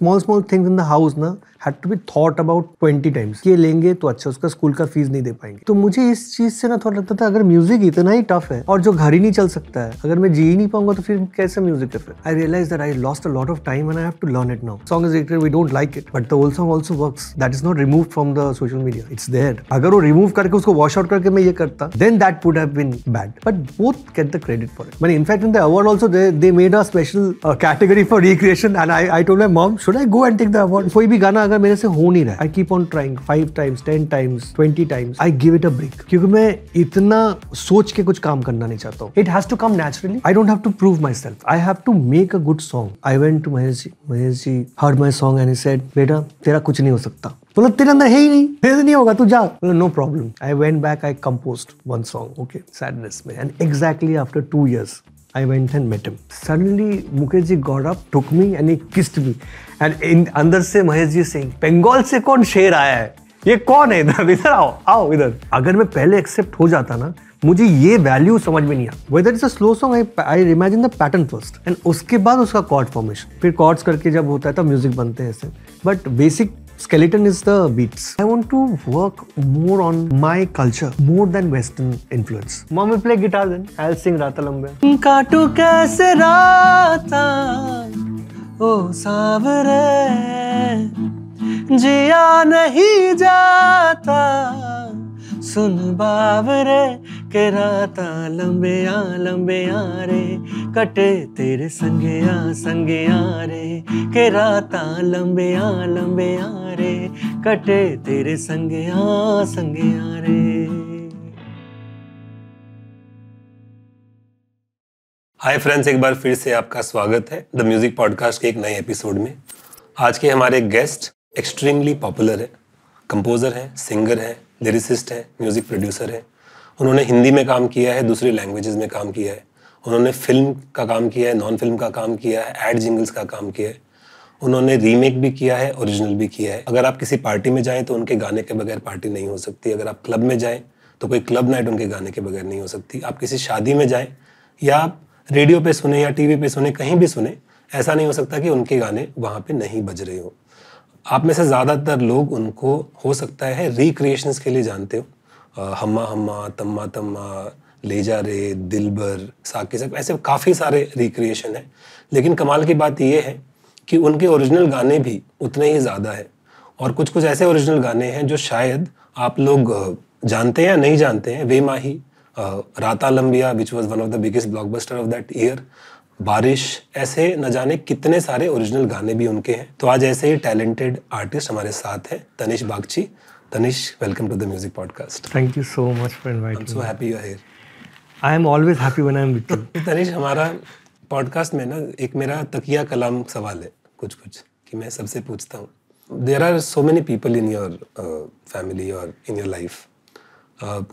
Small small things in the house ना had to be thought about twenty times ये लेंगे तो अच्छा उसका स्कूल का फीस नहीं दे पाएंगे तो मुझे इस चीज से ना थोड़ा लगता था अगर म्यूजिक इतना ही टफ है और जो घर ही नहीं चल सकता है अगर मैं जी ही नहीं पाऊंगा तो फिर कैसे म्यूजिक टफ है I realise that I lost a lot of time and I have to learn it now song is we don't like it but the song also work that is not remove from the social media it's there अगर वो remove करके उसको wash out करके मैं ये करता then that would have been bad but both get the credit for it मैंने in fact in the award also they made a special category for recreation and I I told my mom should I go and take the award कोई भी गाना अगर मेरे से हो नहीं रहा I keep on trying five times ten times twenty times I give it a break क्योंकि मैं इतना सोच के कुछ काम करना नहीं चाहता हूँ it has to come naturally I don't have to prove my self I have to make a good song I went to Mahesh ji Mahesh ji heard my song and said बेटा तेरा कुछ नहीं हो सकता बोला तेरे अंदर है ही नहीं फिर नहीं होगा तू जा बोला no problem I went back I compose one song okay sadness में and exactly after two years I went and met him. Suddenly, Mukherjee got up, took me, and he kissed me. And in अंदर से महेश जी सिंह बंगाल से कौन शेर आया है ये कौन है इधर इधर आओ आओ इधर अगर मैं पहले एक्सेप्ट हो जाता ना मुझे ये वैल्यू समझ में नहीं आता whether it's a slow song I imagine the pattern first and उसके बाद उसका कॉर्ड फॉर्मेशन फिर कॉर्ड्स करके जब होता है तब म्यूजिक बनते हैं ऐसे but basic skeleton is the beats. I want to work more on my culture, more than Western influence. Mom will play guitar then. I'll sing Rata Lamba. Kaatu kaise rata, oh sabre, jiya nahi jata. सुन बाबरे के राता लंबे आ रे कटे तेरे संगे आ संगे आ रे के राता लंबे आ रे कटे तेरे संगे आ संगे आ रे हाय फ्रेंड्स एक बार फिर से आपका स्वागत है द म्यूजिक पॉडकास्ट के एक नए एपिसोड में आज के हमारे गेस्ट एक्सट्रीमली पॉपुलर है कंपोजर है सिंगर है लिरिसिस्ट हैं म्यूज़िक प्रोड्यूसर हैं उन्होंने हिंदी में काम किया है दूसरी लैंग्वेजेस में काम किया है उन्होंने फिल्म का काम किया है नॉन फिल्म का काम किया है एड जिंगल्स का काम किया है उन्होंने रीमेक भी किया है ओरिजिनल भी किया है अगर आप किसी पार्टी में जाएं तो उनके गाने के बगैर पार्टी नहीं हो सकती अगर आप क्लब में जाएं तो कोई क्लब नाइट उनके गाने के बगैर नहीं हो सकती आप किसी शादी में जाएं या आप रेडियो पे सुने या टीवी पे सुने कहीं भी सुने ऐसा नहीं हो सकता कि उनके गाने वहाँ पे नहीं बज रहे हों आप में से ज़्यादातर लोग उनको हो सकता है रिक्रिएशंस के लिए जानते हो हम्मा हम्मा तम्मा तम्मा ले जा रे दिल भर साके सक ऐसे काफ़ी सारे रिक्रिएशन हैं लेकिन कमाल की बात यह है कि उनके ओरिजिनल गाने भी उतने ही ज़्यादा हैं और कुछ कुछ ऐसे ओरिजिनल गाने हैं जो शायद आप लोग जानते हैं या नहीं जानते हैं वे माही राता लंबिया which was one of the biggest blockbuster of that year बारिश ऐसे न जाने कितने सारे ओरिजिनल गाने भी उनके हैं तो आज ऐसे ही टैलेंटेड आर्टिस्ट हमारे साथ हैं Tanishk Bagchi Tanishk welcome to the music podcast thank you so much for inviting so happy you are here I am always happy when I am with you Tanishk हमारा पॉडकास्ट में ना एक मेरा तकिया कलाम सवाल है कुछ कुछ कि मैं सबसे पूछता हूँ there are so many people in your family और इन योर लाइफ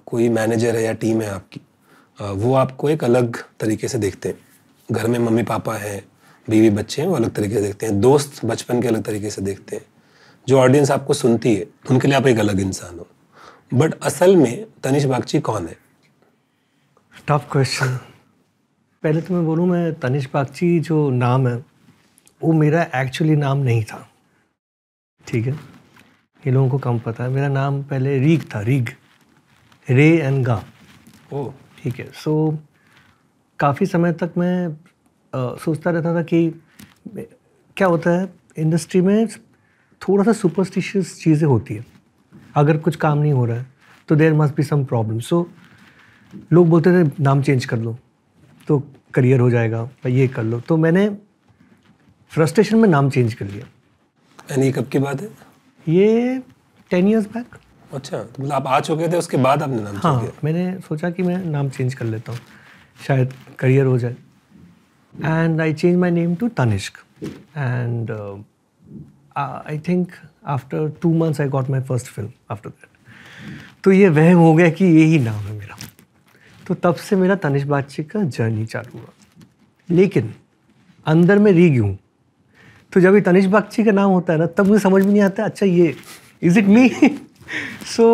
कोई मैनेजर है या टीम है आपकी uh, वो आपको एक अलग तरीके से देखते हैं घर में मम्मी पापा हैं बीवी बच्चे हैं वो अलग तरीके से देखते हैं दोस्त बचपन के अलग तरीके से देखते हैं जो ऑडियंस आपको सुनती है उनके लिए आप एक अलग इंसान हो बट असल में तनिष बागची कौन है टफ क्वेश्चन पहले तो मैं बोलूँ मैं तनिष बागची जो नाम है वो मेरा एक्चुअली नाम नहीं था ठीक है ये लोगों को कम पता है मेरा नाम पहले रीग था रीग रे एंड गा ओ ठीक है सो so, काफ़ी समय तक मैं आ, सोचता रहता था कि क्या होता है इंडस्ट्री में थोड़ा सा सुपरस्टिशियस चीज़ें होती है अगर कुछ काम नहीं हो रहा है तो there must be some problem so लोग बोलते थे नाम चेंज कर लो तो करियर हो जाएगा ये कर लो तो मैंने फ्रस्ट्रेशन में नाम चेंज कर लिया एंड ये कब की बात है ये टेन ईयर्स बैक अच्छा तो मतलब आप आ चुके थे उसके बाद आपने नाम हाँ मैंने सोचा कि मैं नाम चेंज कर लेता हूँ शायद करियर हो जाए and I change my name to Tanishk and I think after two months I got my first film after that तो ये वहम हो गया कि यही नाम है मेरा तो तब से मेरा तनिष बादशाह का जर्नी चालू हुआ लेकिन अंदर में री गूँ तो जब ये तनिष बागची का नाम होता है ना तब मुझे समझ में नहीं आता अच्छा ये इज़ इट मी सो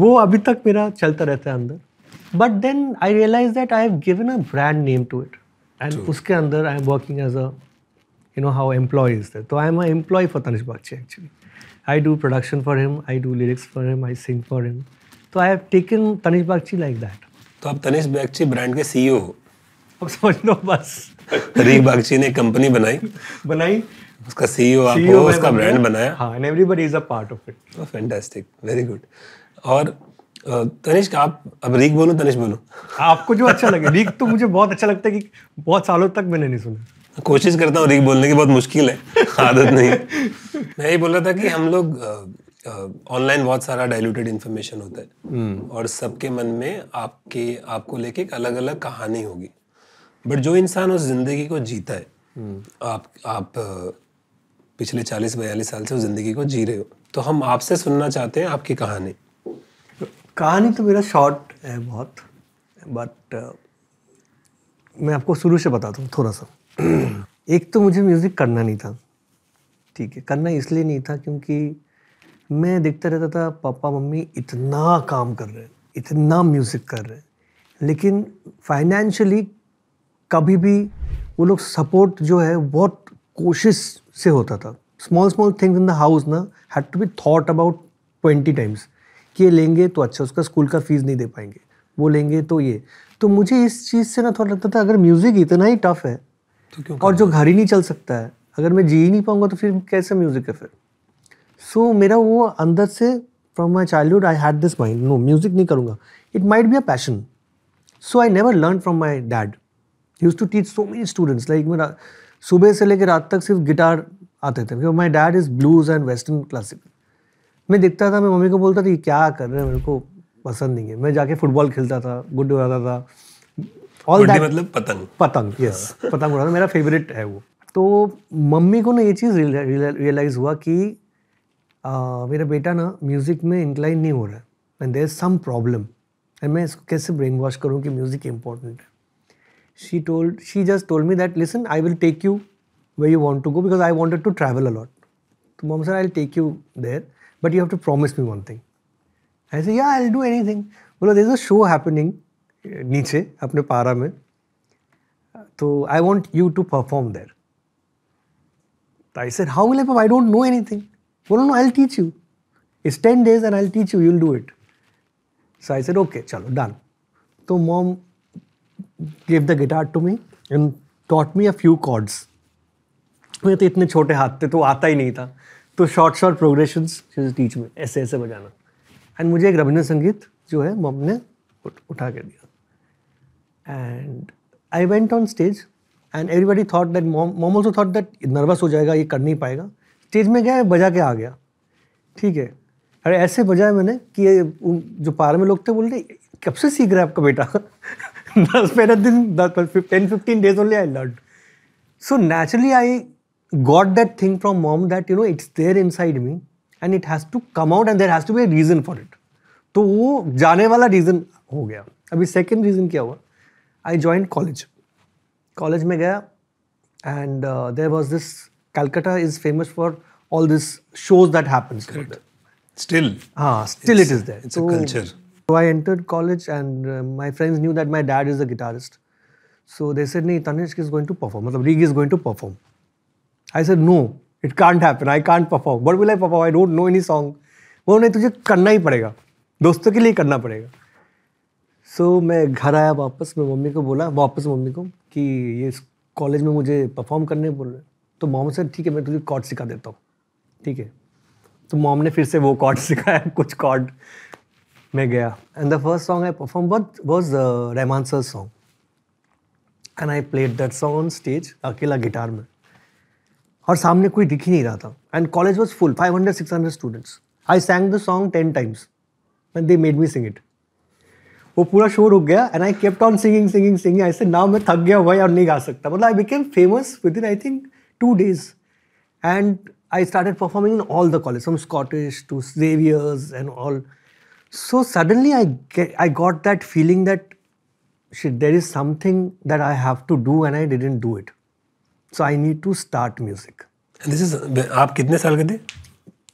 वो अभी तक मेरा चलता रहता है अंदर but then I realise that I have given a brand name to it and उसके अंदर I am working as a you know how employees there. So I'm an employee for Tanish Bakshi actually. I do production for him, I do lyrics for him, I sing for him. So I have taken Tanish Bakshi like that. तो आप Tanish Bagchi brand के CEO हो अब समझ लो बस तनिष बागची ने company बनाई बनाई उसका सीईओ आप हो उसका ब्रांड बनाया हाँ and everybody is a part of it fantastic very good और तनिष्क आप अब रीक बोलो तनिष्क बोलो आपको जो अच्छा लगे रीक तो मुझे बहुत अच्छा लगता है कि बहुत सालों तक मैंने नहीं सुना कोशिश करता हूँ रीक बोलने की बहुत मुश्किल है आदत नहीं मैं यही बोल रहा था कि हम लोग ऑनलाइन बहुत सारा डाइल्यूटेड इन्फॉर्मेशन होता है हम्म। और सबके मन में आपके आपको लेके एक अलग अलग कहानी होगी बट जो इंसान उस जिंदगी को जीता है हम्म। आप आप पिछले चालीस बयालीस साल से उस जिंदगी को जी रहे हो तो हम आपसे सुनना चाहते हैं आपकी कहानी कहानी तो मेरा शॉर्ट है बहुत बट uh, मैं आपको शुरू से बताता हूँ थोड़ा सा एक तो मुझे म्यूज़िक करना नहीं था ठीक है करना इसलिए नहीं था क्योंकि मैं देखता रहता था पापा मम्मी इतना काम कर रहे हैं इतना म्यूज़िक कर रहे हैं लेकिन फाइनेंशियली कभी भी वो लोग सपोर्ट जो है बहुत कोशिश से होता था small small things in the house ना had to be thought about twenty times ये लेंगे तो अच्छा उसका स्कूल का फीस नहीं दे पाएंगे वो लेंगे तो ये तो मुझे इस चीज़ से ना थोड़ा लगता था अगर म्यूज़िक इतना ही टफ है तो क्यों और जो घर ही नहीं चल सकता है अगर मैं जी ही नहीं पाऊंगा तो फिर कैसे म्यूज़िक है फिर सो so, मेरा वो अंदर से from my childhood I had this mind no music नहीं करूँगा it might be a passion so I never learn from my dad use to teach so many students like मेरा सुबह से लेकर रात तक सिर्फ गिटार आते थे my dad is blues and western classical मैं देखता था मैं मम्मी को बोलता था ये क्या कर रहे हैं मेरे को पसंद नहीं है मैं जाके फुटबॉल खेलता था गुड उड़ाता था ऑल दैट मतलब पतंग पतंग यस yes, हाँ। पतंग उड़ाना मेरा फेवरेट है वो तो मम्मी को ना ये चीज़ रियलाइज़ हुआ कि आ, मेरा बेटा ना म्यूज़िक में इंक्लाइन नहीं हो रहा है and there is some problem and मैं इसको कैसे ब्रेन वॉश करूँ कि म्यूज़िक इंपॉर्टेंट है she told she just told me that listen I will take you way you want to go because I wanted to travel a lot तो mum said I take you there but you have to promise me one thing I say, I do anything बोलो there is a show happening नीचे अपने पारा में तो I want you to perform there I said how will I don't know anything बोलो no I teach you it's ten days and I teach you you'll do it so I said okay चलो done तो mom give the guitar to me and taught me a few chords मेरे तो इतने छोटे हाथ थे तो आता ही नहीं था तो शॉर्ट शॉर्ट प्रोग्रेशन टीच में ऐसे ऐसे बजाना एंड मुझे एक रविंद्र संगीत जो है मॉम ने उठा के दिया and I went on stage and everybody thought that mom also thought that nervous हो जाएगा ये कर नहीं पाएगा स्टेज में गया बजा के आ गया ठीक है अरे ऐसे बजाया मैंने कि ये जो पार में लोग थे बोल रहे कब से सीख रहे आपका बेटा दस पहले दिन दस ten fifteen days only I learn so naturally I got that thing from mom that you know it's there inside me and it has to come out and there has to be a reason for it So, वो जाने वाला reason हो गया अभी second reason क्या हुआ I join college. College में गया and there was this Calcutta is famous for all this shows that happens still हाँ still it is there it's a So I entered college and uh, my friends knew that my dad is a guitarist. So they said, "Nee, Tanishq is going to perform. Matlab, Rig is going to perform." I said no it can't happen I can't perform but will I perform I don't know any song वो नहीं तुझे करना ही पड़ेगा दोस्तों के लिए करना पड़ेगा सो so, मैं घर आया वापस मैं मम्मी को बोला वापस मम्मी को कि ये कॉलेज में मुझे परफॉर्म करने बोल रहे तो मॉम सर ठीक है मैं तुझे कॉर्ड सिखा देता हूँ ठीक है तो मॉम ने फिर से वो कॉर्ड सिखाया कुछ कॉर्ड मैं गया and the first song I perform but was रेमांसर song and I played that song on stage अकेला गिटार में और सामने कोई दिख ही नहीं रहा था and college was full five hundred six hundred students I sang the song ten times and they made me sing it वो पूरा शो रुक गया and I kept on singing singing singing ऐसे नाउ मैं थक गया भाई और नहीं गा सकता मतलब I became famous within I think two days and I started performing in all the college from Scottish to Xavier's and all so suddenly I I got that feeling that there is something that I have to do and I and do it so I need to start music this is आप कितने साल के थे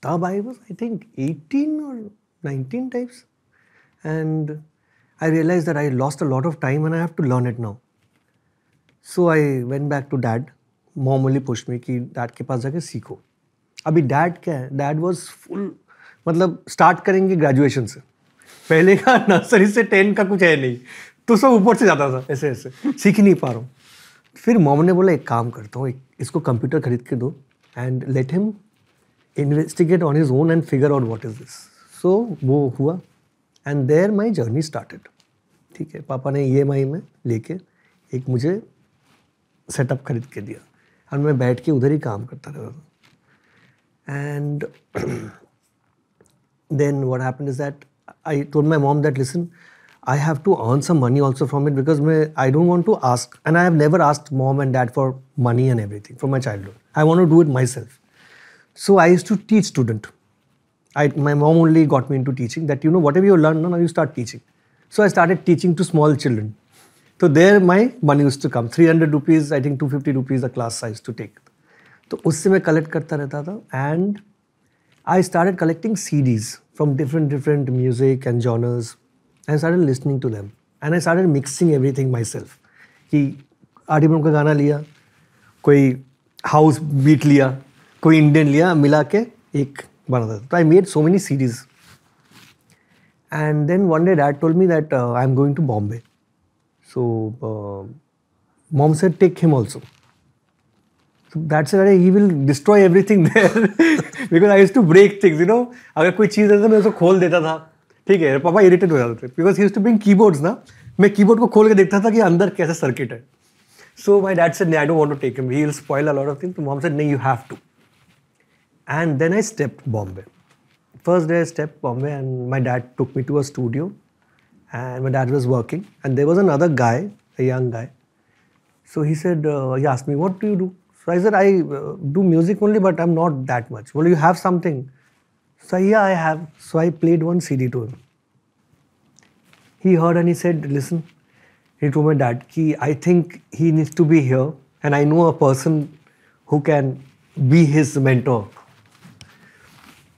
तब I was I think eighteen और nineteen types and I realise that I lost a lot of time and I have to learn it now so I went back to dad mom only में कि dad के पास जाके सीखो अभी dad क्या है dad was full मतलब start करेंगे ग्रेजुएशन से पहले का नर्सरी से टेन का कुछ है नहीं तो सब ऊपर से जाता था ऐसे ऐसे सीख नहीं पा रहा हूँ फिर मॉम ने बोला एक काम करता हूँ इसको कंप्यूटर खरीद के दो and let him investigate on his own and figure out what is this so वो हुआ and there my journey started ठीक है पापा ने ई एम आई में लेके एक मुझे सेटअप खरीद के दिया और मैं बैठ के उधर ही काम करता रहता and then what happen is that I told my mom that listen I have to earn some money also from it because I don't want to ask. And I have never asked mom and dad for money and everything from my childhood. I want to do it myself. So I used to teach student. I, my mom only got me into teaching that, you know, whatever you learn, now you start teaching. So I started teaching to small children. So there my money used to come. 300 rupees, I think 250 rupees the class size to take. So usse मैं collect karta रहता था and I start collecting CDs from different different music and I start listening to them and I start mixing everything myself कि आर का गाना लिया कोई house beat लिया कोई इंडियन लिया मिला के एक बना था तो I made so many series and then one day dad told me that I am going to Bombay so mom से टेक हिम ऑल्सो दैट्स अरे he will destroy thing there because I use to break things you know अगर कोई चीज़ है तो मैं उसको खोल देता था ठीक है पापा इरिटेट हो जाते थे because he to bring keyboards ना मैं कीबोर्ड को खोल के देखता था कि अंदर कैसे सर्किट है सो माई डैड से I don't take him he spoil a lot of thing mom से नहीं you have to and then I step Bombay first day I step Bombay and my dad took me to a studio and my dad was working and there was another guy young guy so he said he ask me what do you do so I sir I do music only but I am not that much वो you have something So yeah, I have. So I played one CD to him. He heard and he said, listen, he told my dad, ki, I think he needs to be here and I know a person who can be his mentor.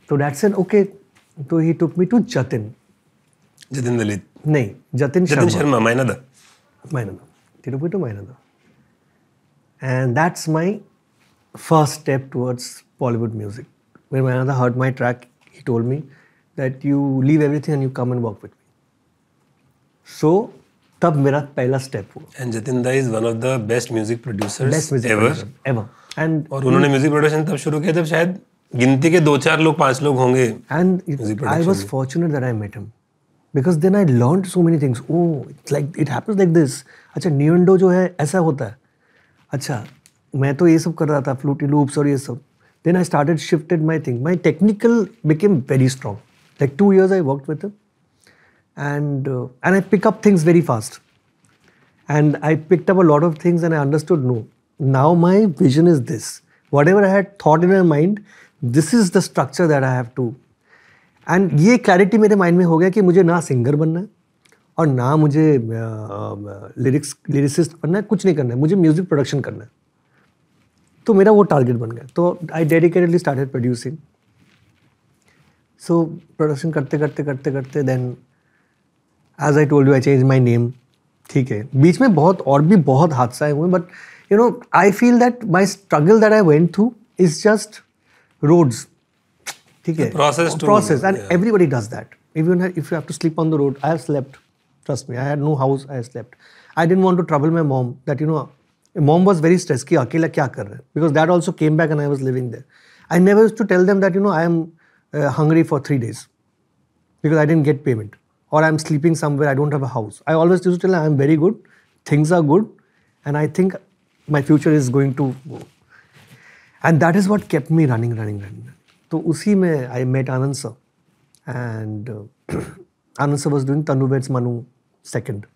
So dad said, okay. So he took me to Jatin. Jatin Dalit? No, Jatin Sharma. Jatin Sharma, my Mainada. Mainada. He took me to Mainada. And that's my first step towards Bollywood music. When Mainada heard my track, told me that you leave everything and you come and work with me. So तब मेरा पहला step हुआ is one of the best music producers best music ever. Producer, ever. And और उन्होंने music production तब शुरू किया जब शायद गिनती के दो चार लोग पांच लोग होंगे And I was fortunate that I met him. Because then I learned so many things. Oh, it's like it happens like this. अच्छा नियंडो जो है ऐसा होता है अच्छा मैं तो ये सब कर रहा था फ्लूटी लूप्स और ये सब Then I started shifted my thing. My technical became very strong. Like two years I worked with him, and uh, and I pick up things very fast. And I picked up a lot of things, and I understood. No, now my vision is this. Whatever I had thought in my mind, this is the structure that I have to. And ये clarity मेरे mind में हो गया कि मुझे ना singer बनना है और ना मुझे लिरिक्स uh, uh, lyricist बनना है कुछ नहीं करना है मुझे music production करना है तो मेरा वो टारगेट बन गया तो I dedicatedly started producing so production करते करते करते करते then as I told you I change my name ठीक है बीच में बहुत और भी बहुत हादसाएं हुए but you know I feel that my struggle that I went through is just roads ठीक है process process and everybody does that even if you have to sleep on the road I have slept trust me I had no house I slept I didn't want to travel my mom that you know Mom was very stressed ki kya kar because that also came back and I was living there. I never used to tell them that, you know, I am uh, hungry for three days because I didn't get payment or I'm sleeping somewhere, I don't have a house. I always used to tell them I'm very good, things are good, and I think my future is going to go. And that is what kept me running, running, running. So, usi mein I met Anand sir. And uh, Anand sir was doing Tanu Manu second.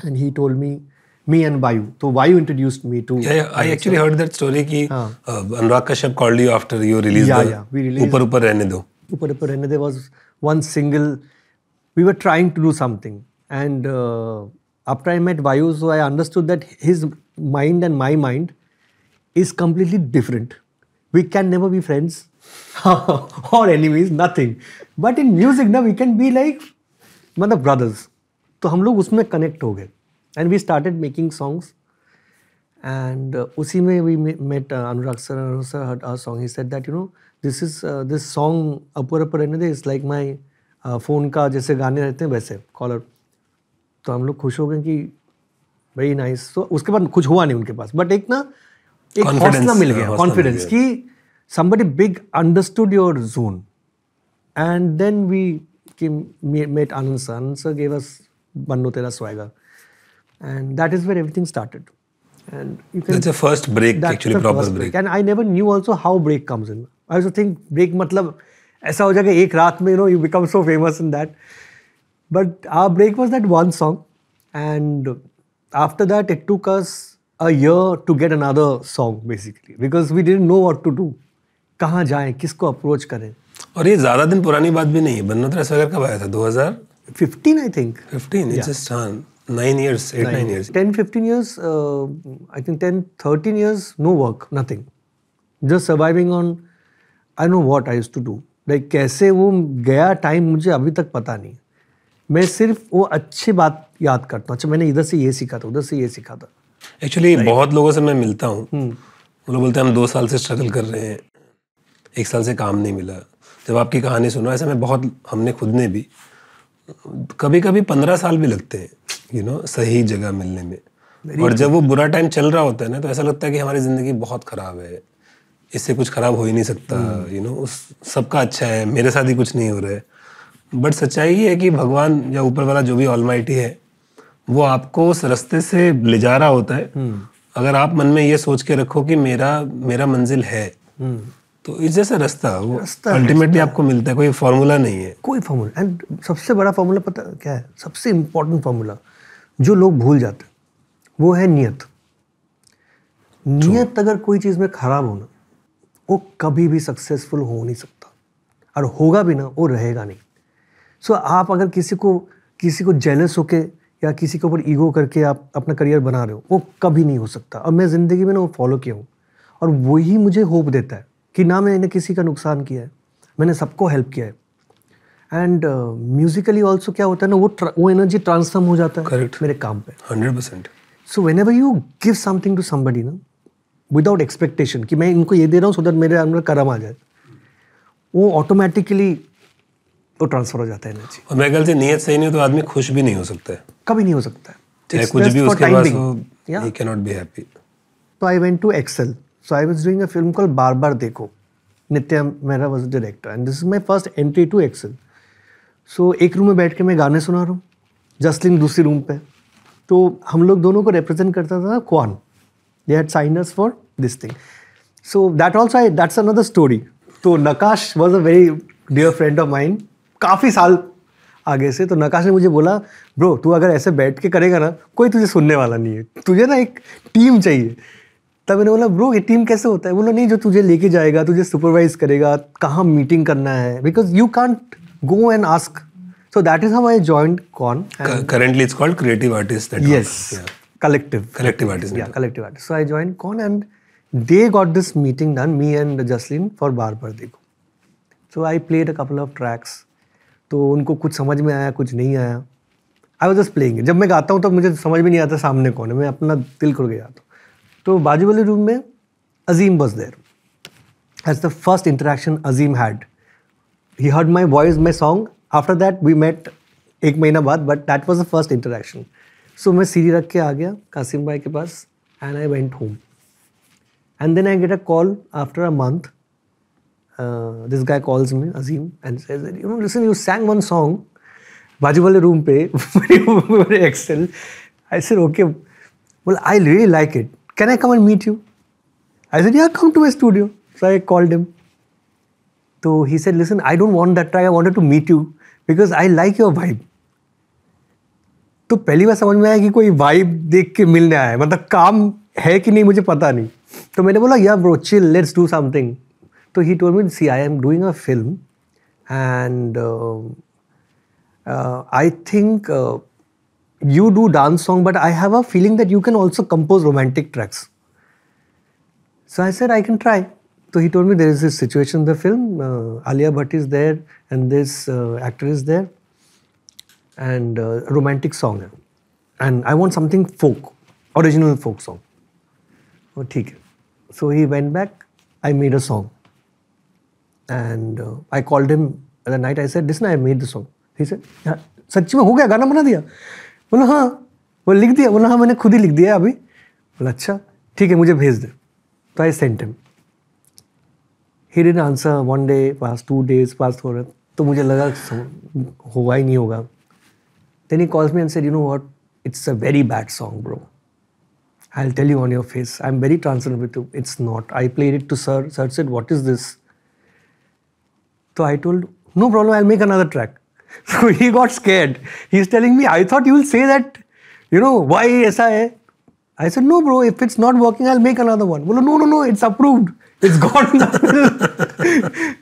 And he told me, me and Vayu तो Vayu introduced me to I actually heard that story कि Anurag Kashyap called you after you release या ऊपर ऊपर रहने दो ऊपर ऊपर रहने दे was one single we were trying to do something and after I met Vayu so I understood that his mind and my mind is completely different we can never be friends और enemies nothing but in music ना we can be like मतलब brothers तो हम लोग उसमें connect हो गए and we started making songs and उसी में we met Anurag sir sir heard our song he said that you know this is this song अपर अपर रहने दे इज लाइक माई फ़ोन का जैसे गाने रहते हैं वैसे कॉलर तो हम लोग खुश हो गए कि वेरी नाइस तो उसके बाद कुछ हुआ नहीं उनके पास बट एक ना एक हौसला मिल गया कॉन्फिडेंस कि somebody big understood your zone and then we met Anand sir Anand sir gave us बनो तेरा Tera and that is where everything started. And you that's the first break, actually, proper break. And I never knew also how break comes in. I used to think break, matlab, aisa ho jaga ek raat mein, you know, you become so famous in that. But our break was that one song, and after that, it took us a year to get another song, basically, because we didn't know what to do. कहाँ जाएं किसको approach करें और ये ज्यादा दिन पुरानी बात भी नहीं है बन्नत रसगर कब आया था 2015 आई थिंक 15 It's a हां 9 years, 8 9, nine years. 10, 15 years, uh, I think 10, 13 years, no work, nothing. Just surviving on, I don't know what I used to do. Like कैसे वो गया टाइम मुझे अभी तक पता नहीं मैं सिर्फ वो अच्छी बात याद करता हूँ अच्छा मैंने इधर से ये सीखा था उधर से ये सीखा था एक्चुअली बहुत लोगों से मैं मिलता हूँ हम्म। वो लोग बोलते हैं हम दो साल से स्ट्रगल कर रहे हैं एक साल से काम नहीं मिला जब आपकी कहानी सुना ऐसे मैं बहुत हमने खुद ने भी कभी कभी पंद्रह साल भी लगते हैं यू नो सही जगह मिलने में और जब वो बुरा टाइम चल रहा होता है ना तो ऐसा लगता है कि हमारी ज़िंदगी बहुत ख़राब है इससे कुछ ख़राब हो ही नहीं सकता यू hmm. नो उस सबका अच्छा है मेरे साथ ही कुछ नहीं हो रहा है बट सच्चाई ये है कि भगवान या ऊपर वाला जो भी ऑलमाइटी है वो आपको उस रास्ते से ले जा रहा होता है hmm. अगर आप मन में ये सोच के रखो कि मेरा मेरा मंजिल है hmm. तो इस जैसा रास्ता वो अल्टीमेटली आपको मिलता है कोई फार्मूला नहीं है कोई फॉर्मूला एंड सबसे बड़ा फार्मूला पता क्या है सबसे इम्पोर्टेंट फॉर्मूला जो लोग भूल जाते हैं वो है नियत नियत अगर कोई चीज़ में खराब हो ना वो कभी भी सक्सेसफुल हो नहीं सकता और होगा भी ना वो रहेगा नहीं सो so, आप अगर किसी को किसी को जेलस होके या किसी के ऊपर ईगो करके आप अपना करियर बना रहे हो वो कभी नहीं हो सकता और मैं ज़िंदगी में ना वो फॉलो किया हूँ और वही मुझे होप देता है कि ना मैंने किसी का नुकसान किया है मैंने सबको हेल्प किया है एंड म्यूजिकली ऑल्सो क्या होता है ना वो वो एनर्जी ट्रांसफॉर्म हो जाता है करेक्ट मेरे काम पे hundred percent so whenever you give something to somebody ना विदाउट एक्सपेक्टेशन कि मैं इनको ये दे रहा हूँ सो दैट मेरे अंदर करम आ जाए वो ऑटोमेटिकली वो ट्रांसफर हो जाता है एनर्जी और मेरे ख्याल से नीयत सही नहीं हो तो आदमी खुश भी नहीं हो सकता है कभी नहीं हो सकता है कुछ भी उसके पास he can not be happy तो I went to Excel so I was doing a film call Baar Baar Dekho Nitya Mehra was director and this is my first entry to Excel so so, एक रूम में बैठ के मैं गाने सुना रहा हूँ जसलिन दूसरी रूम पे तो हम लोग दोनों को रिप्रेजेंट करता था क्वान they had signers for this thing so that also I that's another story तो Naqash was a very dear friend of mind काफ़ी साल आगे से तो नकाश ने मुझे बोला ब्रो तू अगर ऐसे बैठ के करेगा ना कोई तुझे सुनने वाला नहीं है तुझे ना एक टीम चाहिए तब मैंने बोला ब्रो ये टीम कैसे होता है बोला नहीं जो तुझे लेके जाएगा तुझे सुपरवाइज करेगा कहाँ मीटिंग करना है because you can't go and ask. So that is how I joined Con. And currently, it's called Creative Artists. Network. Yes, yeah. collective. Collective artists. Yeah, collective artists. So I joined Con, and they got this meeting done, me and Jaslin for Bar Par Dekho. So I played a couple of tracks. तो उनको कुछ समझ में आया कुछ नहीं आया आई was just playing जब मैं गाता हूँ तो मुझे समझ में नहीं आता सामने कौन है मैं अपना दिल खुल गया था तो बाजू वाले रूम में Azeem was there as the first interaction Azeem had he heard my voice, my song. After that, we met एक महीना बाद but that was the first interaction. So मैं सीरी रख के आ गया कासिम भाई के पास and I went home. And then I get a call after a month. Uh, this guy calls me, Azim, and says, you know, listen, you sang one song, बाजू वाले room पे मेरे एक्सेल आई सर ओके बोल I really like it can I come and meet you I said you are come to my studio so तो he said listen I don't want that try I wanted to meet you because I like your vibe तो पहली बार समझ में आया कि कोई vibe देख के मिलने आया है मतलब काम है कि नहीं मुझे पता नहीं तो मैंने बोला yeah bro chill let's do something तो he told me see I am doing a film and I think you do dance song but I have a feeling that you can also compose romantic tracks so I sir I can try तो he told me there is this situation the film Alia Bhatt is there and this actor is there and romantic song है and I want something folk original folk song ठीक है so he went back I made a song and I called him the night I set this I made the song ठीक है सच्ची में हो गया गाना बना दिया बोलो हाँ वो लिख दिया बोला हाँ मैंने खुद ही लिख दिया अभी बोला अच्छा ठीक है मुझे भेज दे तो I sent him he didn't answer one day passed two days passed हो रहे तो मुझे लगा होगा ही नहीं होगा then he calls me and said you know what it's a very bad song bro I'll tell you on your face I am very translate with you it's not I play it to sir sir said what is this तो I told no problem I make another track so he got scared he is telling me I thought you will say that you know why ऐसा है I said no bro if it's not working I make another one बोलो no no no it's approved It's gone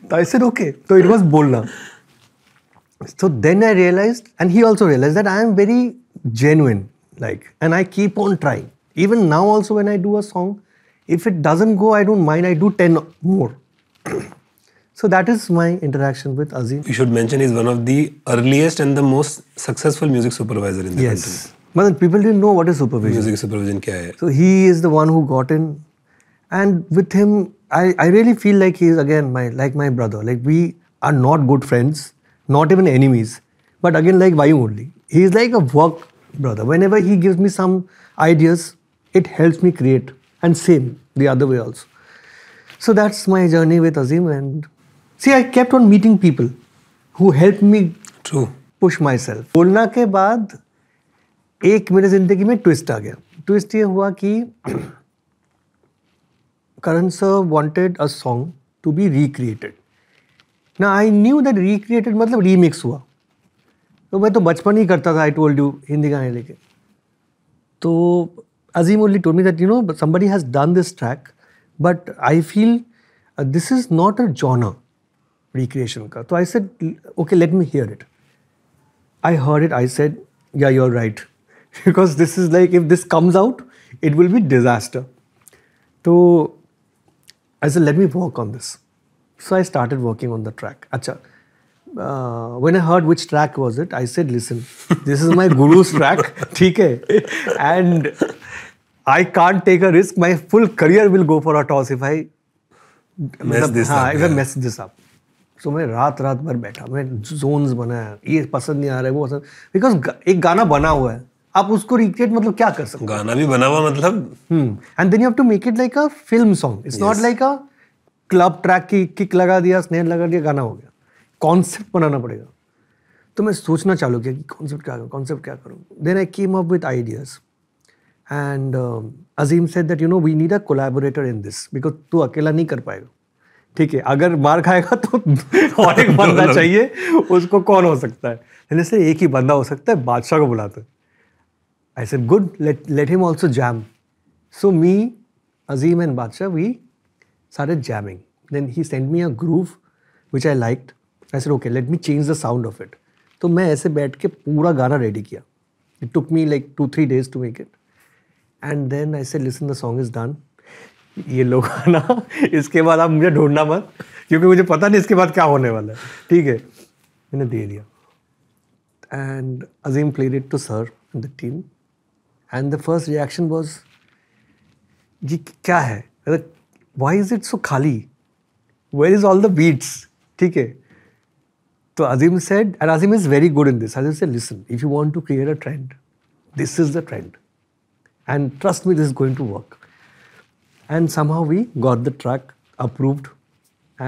I said, okay. So it was Bolna. So then I realized, and he also realized that I am very genuine. Like, and I keep on trying. Even now, also, when I do a song, if it doesn't go, I don't mind. I do 10 more. So that is my interaction with Azim. You should mention he's one of the earliest and the most successful music supervisor in the yes. country. But people didn't know what is supervision. Music supervision kya hai. So he is the one who got in. And with him, I, I really feel like he's again my like my brother. Like we are not good friends, not even enemies. But again, like why only. He's like a work brother. Whenever he gives me some ideas, it helps me create. And same the other way also. So that's my journey with Azim. And see, I kept on meeting people who helped me True. push myself. बोलना के ek एक मेरे जिंदगी mein twist aa gaya. Twist ये हुआ ki. Karan sir wanted a song to be recreated. Now I knew that recreated मतलब remix हुआ तो मैं तो बचपन ही करता था आई टोल्ड यू हिंदी गाने लेके तो Azeem only told me that you know somebody has done this track but I feel this is not a genre recreation का तो I said okay let me hear it I heard it I said yeah you are right because this is like if this comes out it will be disaster तो I said, let me work on this. So I started working on the track. Acha. Uh, when I heard which track was it, I said, listen, this is my guru's track, okay? And I can't take a risk. My full career will go for a toss if I mess this हाँ, up. If yeah. I mess this up. So so, मैं रात रात भर बैठा मैं Jones बनाया ये पसंद नहीं आ रहा है वो पसंद बिकॉज एक गाना बना हुआ है आप उसको रिक्रिएट मतलब क्या कर सकते गाना भी बना हुआ मतलब and then you have to make it like a film song it's not like a club track की किक लगा दिया स्नेह लगा दिया गाना हो गया कॉन्सेप्ट बनाना पड़ेगा तो मैं सोचना चालू किया कि कॉन्सेप्ट क्या करूँ कॉन्सेप्ट क्या करूँ then I came up with ideas and Azeem said that you know we need a collaborator in this because तू अकेला नहीं कर पाएगा ठीक है अगर मार खाएगा तो और एक बंदा चाहिए उसको कौन हो सकता है जैसे एक ही बंदा हो सकता है बादशाह को बुलाते हैं I said, good, let, let him also jam. So me, Azim and Bacha, we started jamming. Then he sent me a groove which I liked. I said, okay, let me change the sound of it. तो मैं ऐसे बैठ के पूरा गाना ready किया it took me like two three days to make it and then I say listen the song is done ये लोग आना इसके बाद आप मुझे ढूंढना मत क्योंकि मुझे पता नहीं इसके बाद क्या होने वाला है ठीक है मैंने दे दिया and Azeem played it to sir the team And the first reaction was, जी क्या है वाई इज़ इट सो खाली वेयर इज़ ऑल द ठीक है तो Azim said, and Azim is very good in this. Azim said, listen, if you want to create a trend, this is the trend. And trust me, this is going to work. And somehow we got the track approved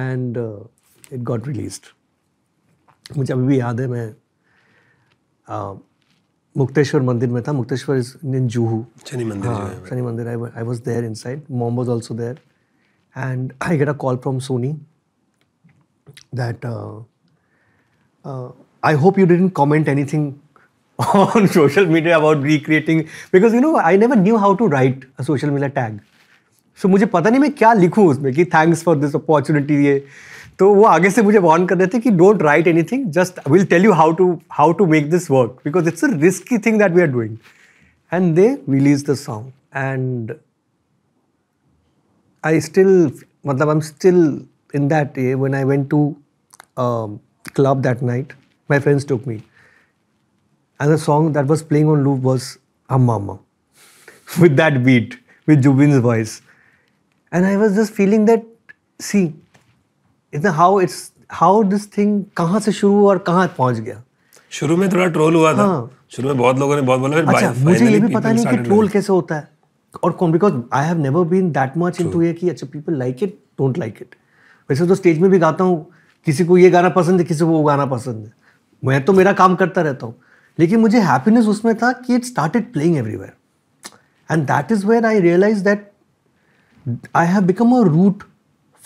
and uh, it got released. मुझे अभी भी याद है मैं uh, Mukteshwar मंदिर में था Mukteshwar is in Juhu Shani मंदिर हाँ, शनि मंदिर I was there inside mom was also there and I get a call from Sony that I hope you didn't comment anything social media about about recreating because you know I never knew how to write a social media tag so मुझे पता नहीं मैं क्या लिखूँ उसमें कि thanks for this opportunity ये तो वो आगे से मुझे वॉर्न कर रहे थे कि don't write anything just will tell you how to how to make this work because it's a risky thing that we are doing and they release the song and I still मतलब I am still in that day one I went to club that night my friends took me and the song that was playing on loop was अम्मा अम्मा with that beat with Zubin voice and I was just feeling that see इतना how it's how this thing कहाँ से शुरू और कहाँ पहुँच गया शुरू में थोड़ा ट्रोल हुआ था हाँ। शुरू में बहुत लोगों ने बहुत बोला अच्छा मुझे ये भी पता नहीं कि ट्रोल कैसे होता है और कौन because I have never been that much into ये कि अच्छा people like it don't like it वैसे तो स्टेज में भी गाता हूँ किसी को ये गाना पसंद है किसी को वो गाना पसंद है मैं तो मेरा काम करता रहता हूँ लेकिन मुझे हैप्पीनेस उसमें था कि it started playing everywhere and that is where I realise that I have become a route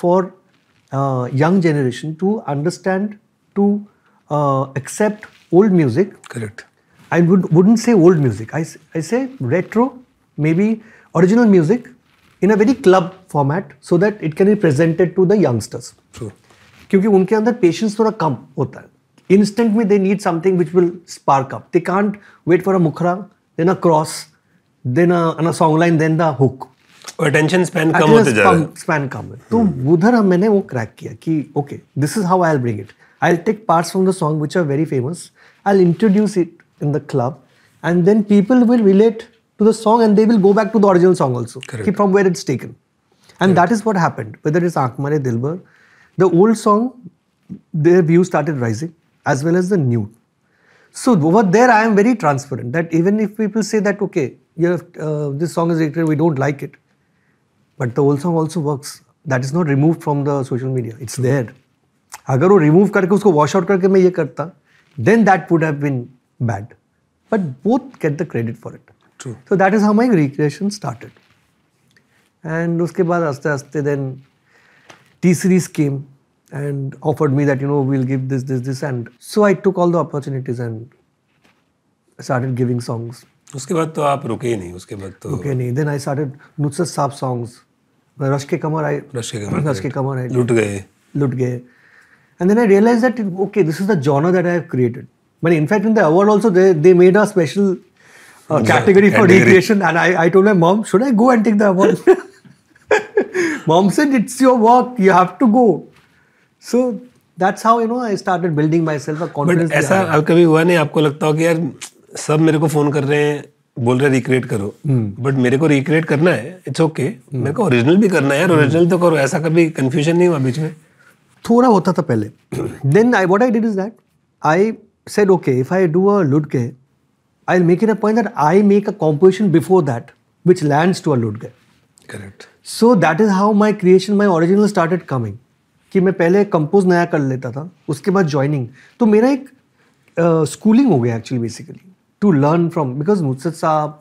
for uh, young generation to understand, to uh, accept old music. Correct. I would, wouldn't say old music. I, I say retro, maybe original music in a very club format so that it can be presented to the youngsters. True. Because उनके अंदर patience थोड़ा कम they need something which will spark up they can't wait for a mukhra then a cross then a, and a song line then the hook attention span कम होते जा रहा है span कम है तो उधर हम मैंने वो क्रैक किया कि okay this is how I bring it I take parts from the song which are very famous I introduce it in the club and then people will relate to the song and they will go back to the original song also कि from where it's taken and that is what happened whether is Aankh Marey Dilbar the old song their view started rising as well as the new so over there, I am very transparent that even if people say that okay, you have, uh, this song is written, we but the old song also works that is not remove from the social media it's there अगर वो remove करके उसको wash out करके मैं ये करता then that would have been bad but both get the credit for it so that is how my recreation started and उसके बाद आस्ते आस्ते then T series came and offered me that you know we'll give this this this and so i took all the opportunities and started giving songs उसके बाद तो आप रुके ही नहीं उसके बाद तो रुके नहीं देन आई स्टार्टेड नुसरत साहब सॉन्ग्स रश के कमर आई रश के कमर रश के कमर आई लुट गए लुट गए and then I realise that okay this is the genre that I have created but in fact in the award also they they made a special category for recreation and I I told my mom should I go and take the award mom said it's your work you have to go so that's how you know I started building myself a confidence ऐसा कभी हुआ नहीं आपको लगता हो कि यार सब मेरे को फोन कर रहे हैं बोल रहे रिक्रिएट करो बट हम्म। मेरे को रिक्रिएट करना है इट्स हम्म। ओके मेरे को ओरिजिनल भी करना है ओरिजिनल तो करो ऐसा कभी कन्फ्यूजन नहीं हुआ बीच में थोड़ा होता था पहले then I what I did is that I said okay if I do a लुडके I make it a point that I make a composition before that which land to a लुडके correct so that is how my creation my original started coming कि मैं पहले compose नया कर लेता था उसके बाद ज्वाइनिंग तो मेरा एक स्कूलिंग uh, हो गया actually basically to learn from because Mutsad Saab,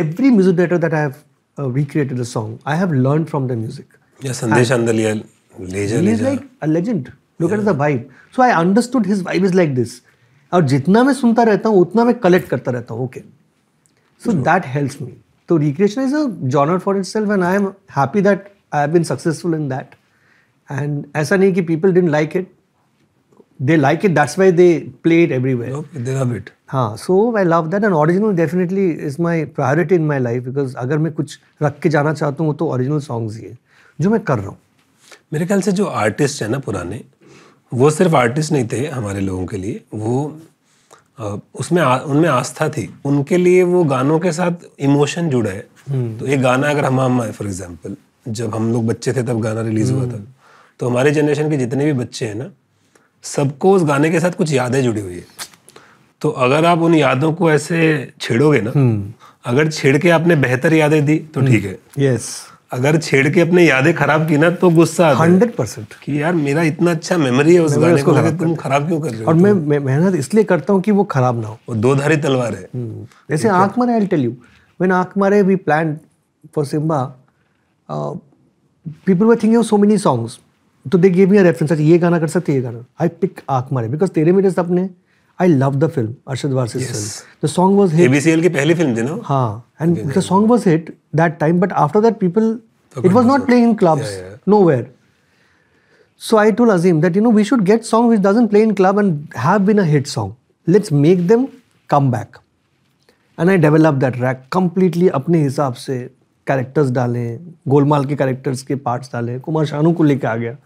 every music director that I have uh, recreated a song, I have learned from the music. Yes, Sandesh Andaliyal, legend. He is like a legend. Look yeah. at the vibe. So I understood his vibe is like this. और जितना मैं सुनता रहता हूँ उतना मैं collect करता रहता हूँ okay so that helps me तो recreation is a genre for itself and I am happy that I have been successful in that and ऐसा नहीं कि people didn't like it they like it that's why they play it everywhere they love it हाँ so I love that and original definitely is my priority in my life because अगर मैं कुछ रख के जाना चाहता हूँ तो ओरिजिनल सॉन्ग्स ही है जो मैं कर रहा हूँ मेरे ख्याल से जो आर्टिस्ट है ना पुराने वो सिर्फ आर्टिस्ट नहीं थे हमारे लोगों के लिए वो उसमें आ, उनमें आस्था थी उनके लिए वो गानों के साथ इमोशन जुड़ा है हम्म। तो एक गाना अगर हम हम फॉर एग्जाम्पल जब हम लोग बच्चे थे तब गाना रिलीज हुआ था हम्म। तो हमारे जनरेशन के जितने भी बच्चे हैं ना सबको उस गाने के साथ कुछ यादें जुड़ी हुई है तो अगर आप उन यादों को ऐसे छेड़ोगे ना हम्म। अगर छेड़ के आपने बेहतर यादें दी तो ठीक है यस हम्म। अगर छेड़ के अपने यादें खराब की ना तो गुस्सा हंड्रेड परसेंट कि यार मेरा इतना अच्छा मेमोरी है उस गाने को खराब तुम खराब क्यों कर रहे हो और मैं मेहनत इसलिए करता हूँ कि वो खराब ना हो वो दो धारी तलवार है हम्म। जैसे आंख मारे आई tell you when Aankh Marey we plan for Simmba people were thinking so many songs तो दे गेव मी रेफरेंस ये गाना कर सकते ये गाना आई पिक आंख मारे because Tere Mere Sapne I love the film Arshad Warsi film the song was hit ABCL की पहली फिल्म थी ना हां and the song was hit that time but after that people it was not playing in clubs nowhere so I told Azeem that you know we should get song which doesn't play in club and have been a hit song let's make them come back and I develop that rack completely अपने हिसाब से characters डालें गोलमाल के characters के parts डालें कुमार शानू को लेकर आ गया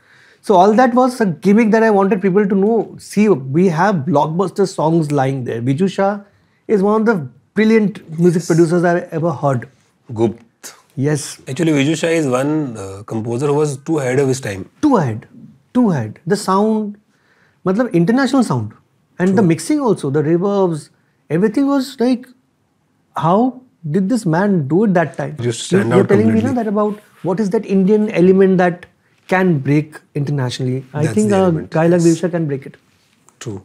So all that was a gimmick that I wanted people to know. See, we have blockbuster songs lying there. Biju Shah is one of the brilliant music yes. producers I ever heard. Gupt. Yes. Actually, Viju Shah is one uh, composer who was too ahead of his time. Too ahead. Too ahead. The sound, matlab, international sound. And True. the mixing also, the reverbs, everything was like, how did this man do it that time? Just stand you, out You're telling completely. me you that about what is that Indian element that can break internationally. That's I think a guy like Devisha can break it. True.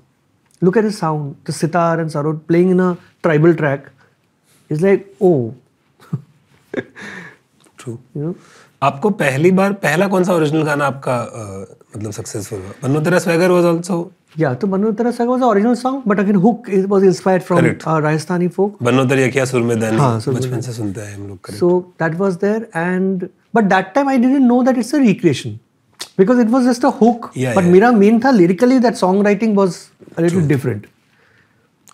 Look at the sound, the sitar and sarod playing in a tribal track. It's like, oh. True. You know? आपको पहली बार पहला कौन सा original गाना आपका मतलब successful हुआ मन्नू तेरा स्वैगर वाज आल्सो या तो मन्नू तेरा swagger was original song but again hook is was inspired from Rajasthani folk Mannu तेरा क्या सुर में दानी बचपन से सुनते हैं हम लोग so that was there and but that time I didn't know that it's a recreation because it was just a hook but मेरा मेन था lyrically that song writing was little different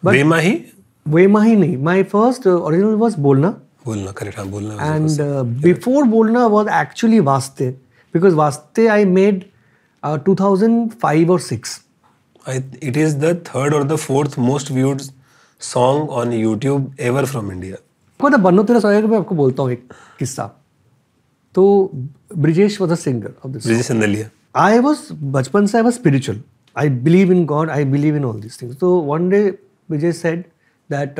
but वेमा ही वेमा ही नहीं my first original was बोलना बोलना correct हाँ बोलना एंड बिफोर बोलना वॉज एक्चुअली वास्ते बिकॉज वास्ते I made two thousand five और six it is the third or the fourth most viewed song on YouTube ever from India. को तो बनो तेरा सोया मैं आपको बोलता हूँ एक किस्सा तो Brijesh was a singer of this Brijesh Andaliya I was बचपन से I was spiritual I believe in God I believe in all this things तो one day Brijesh said that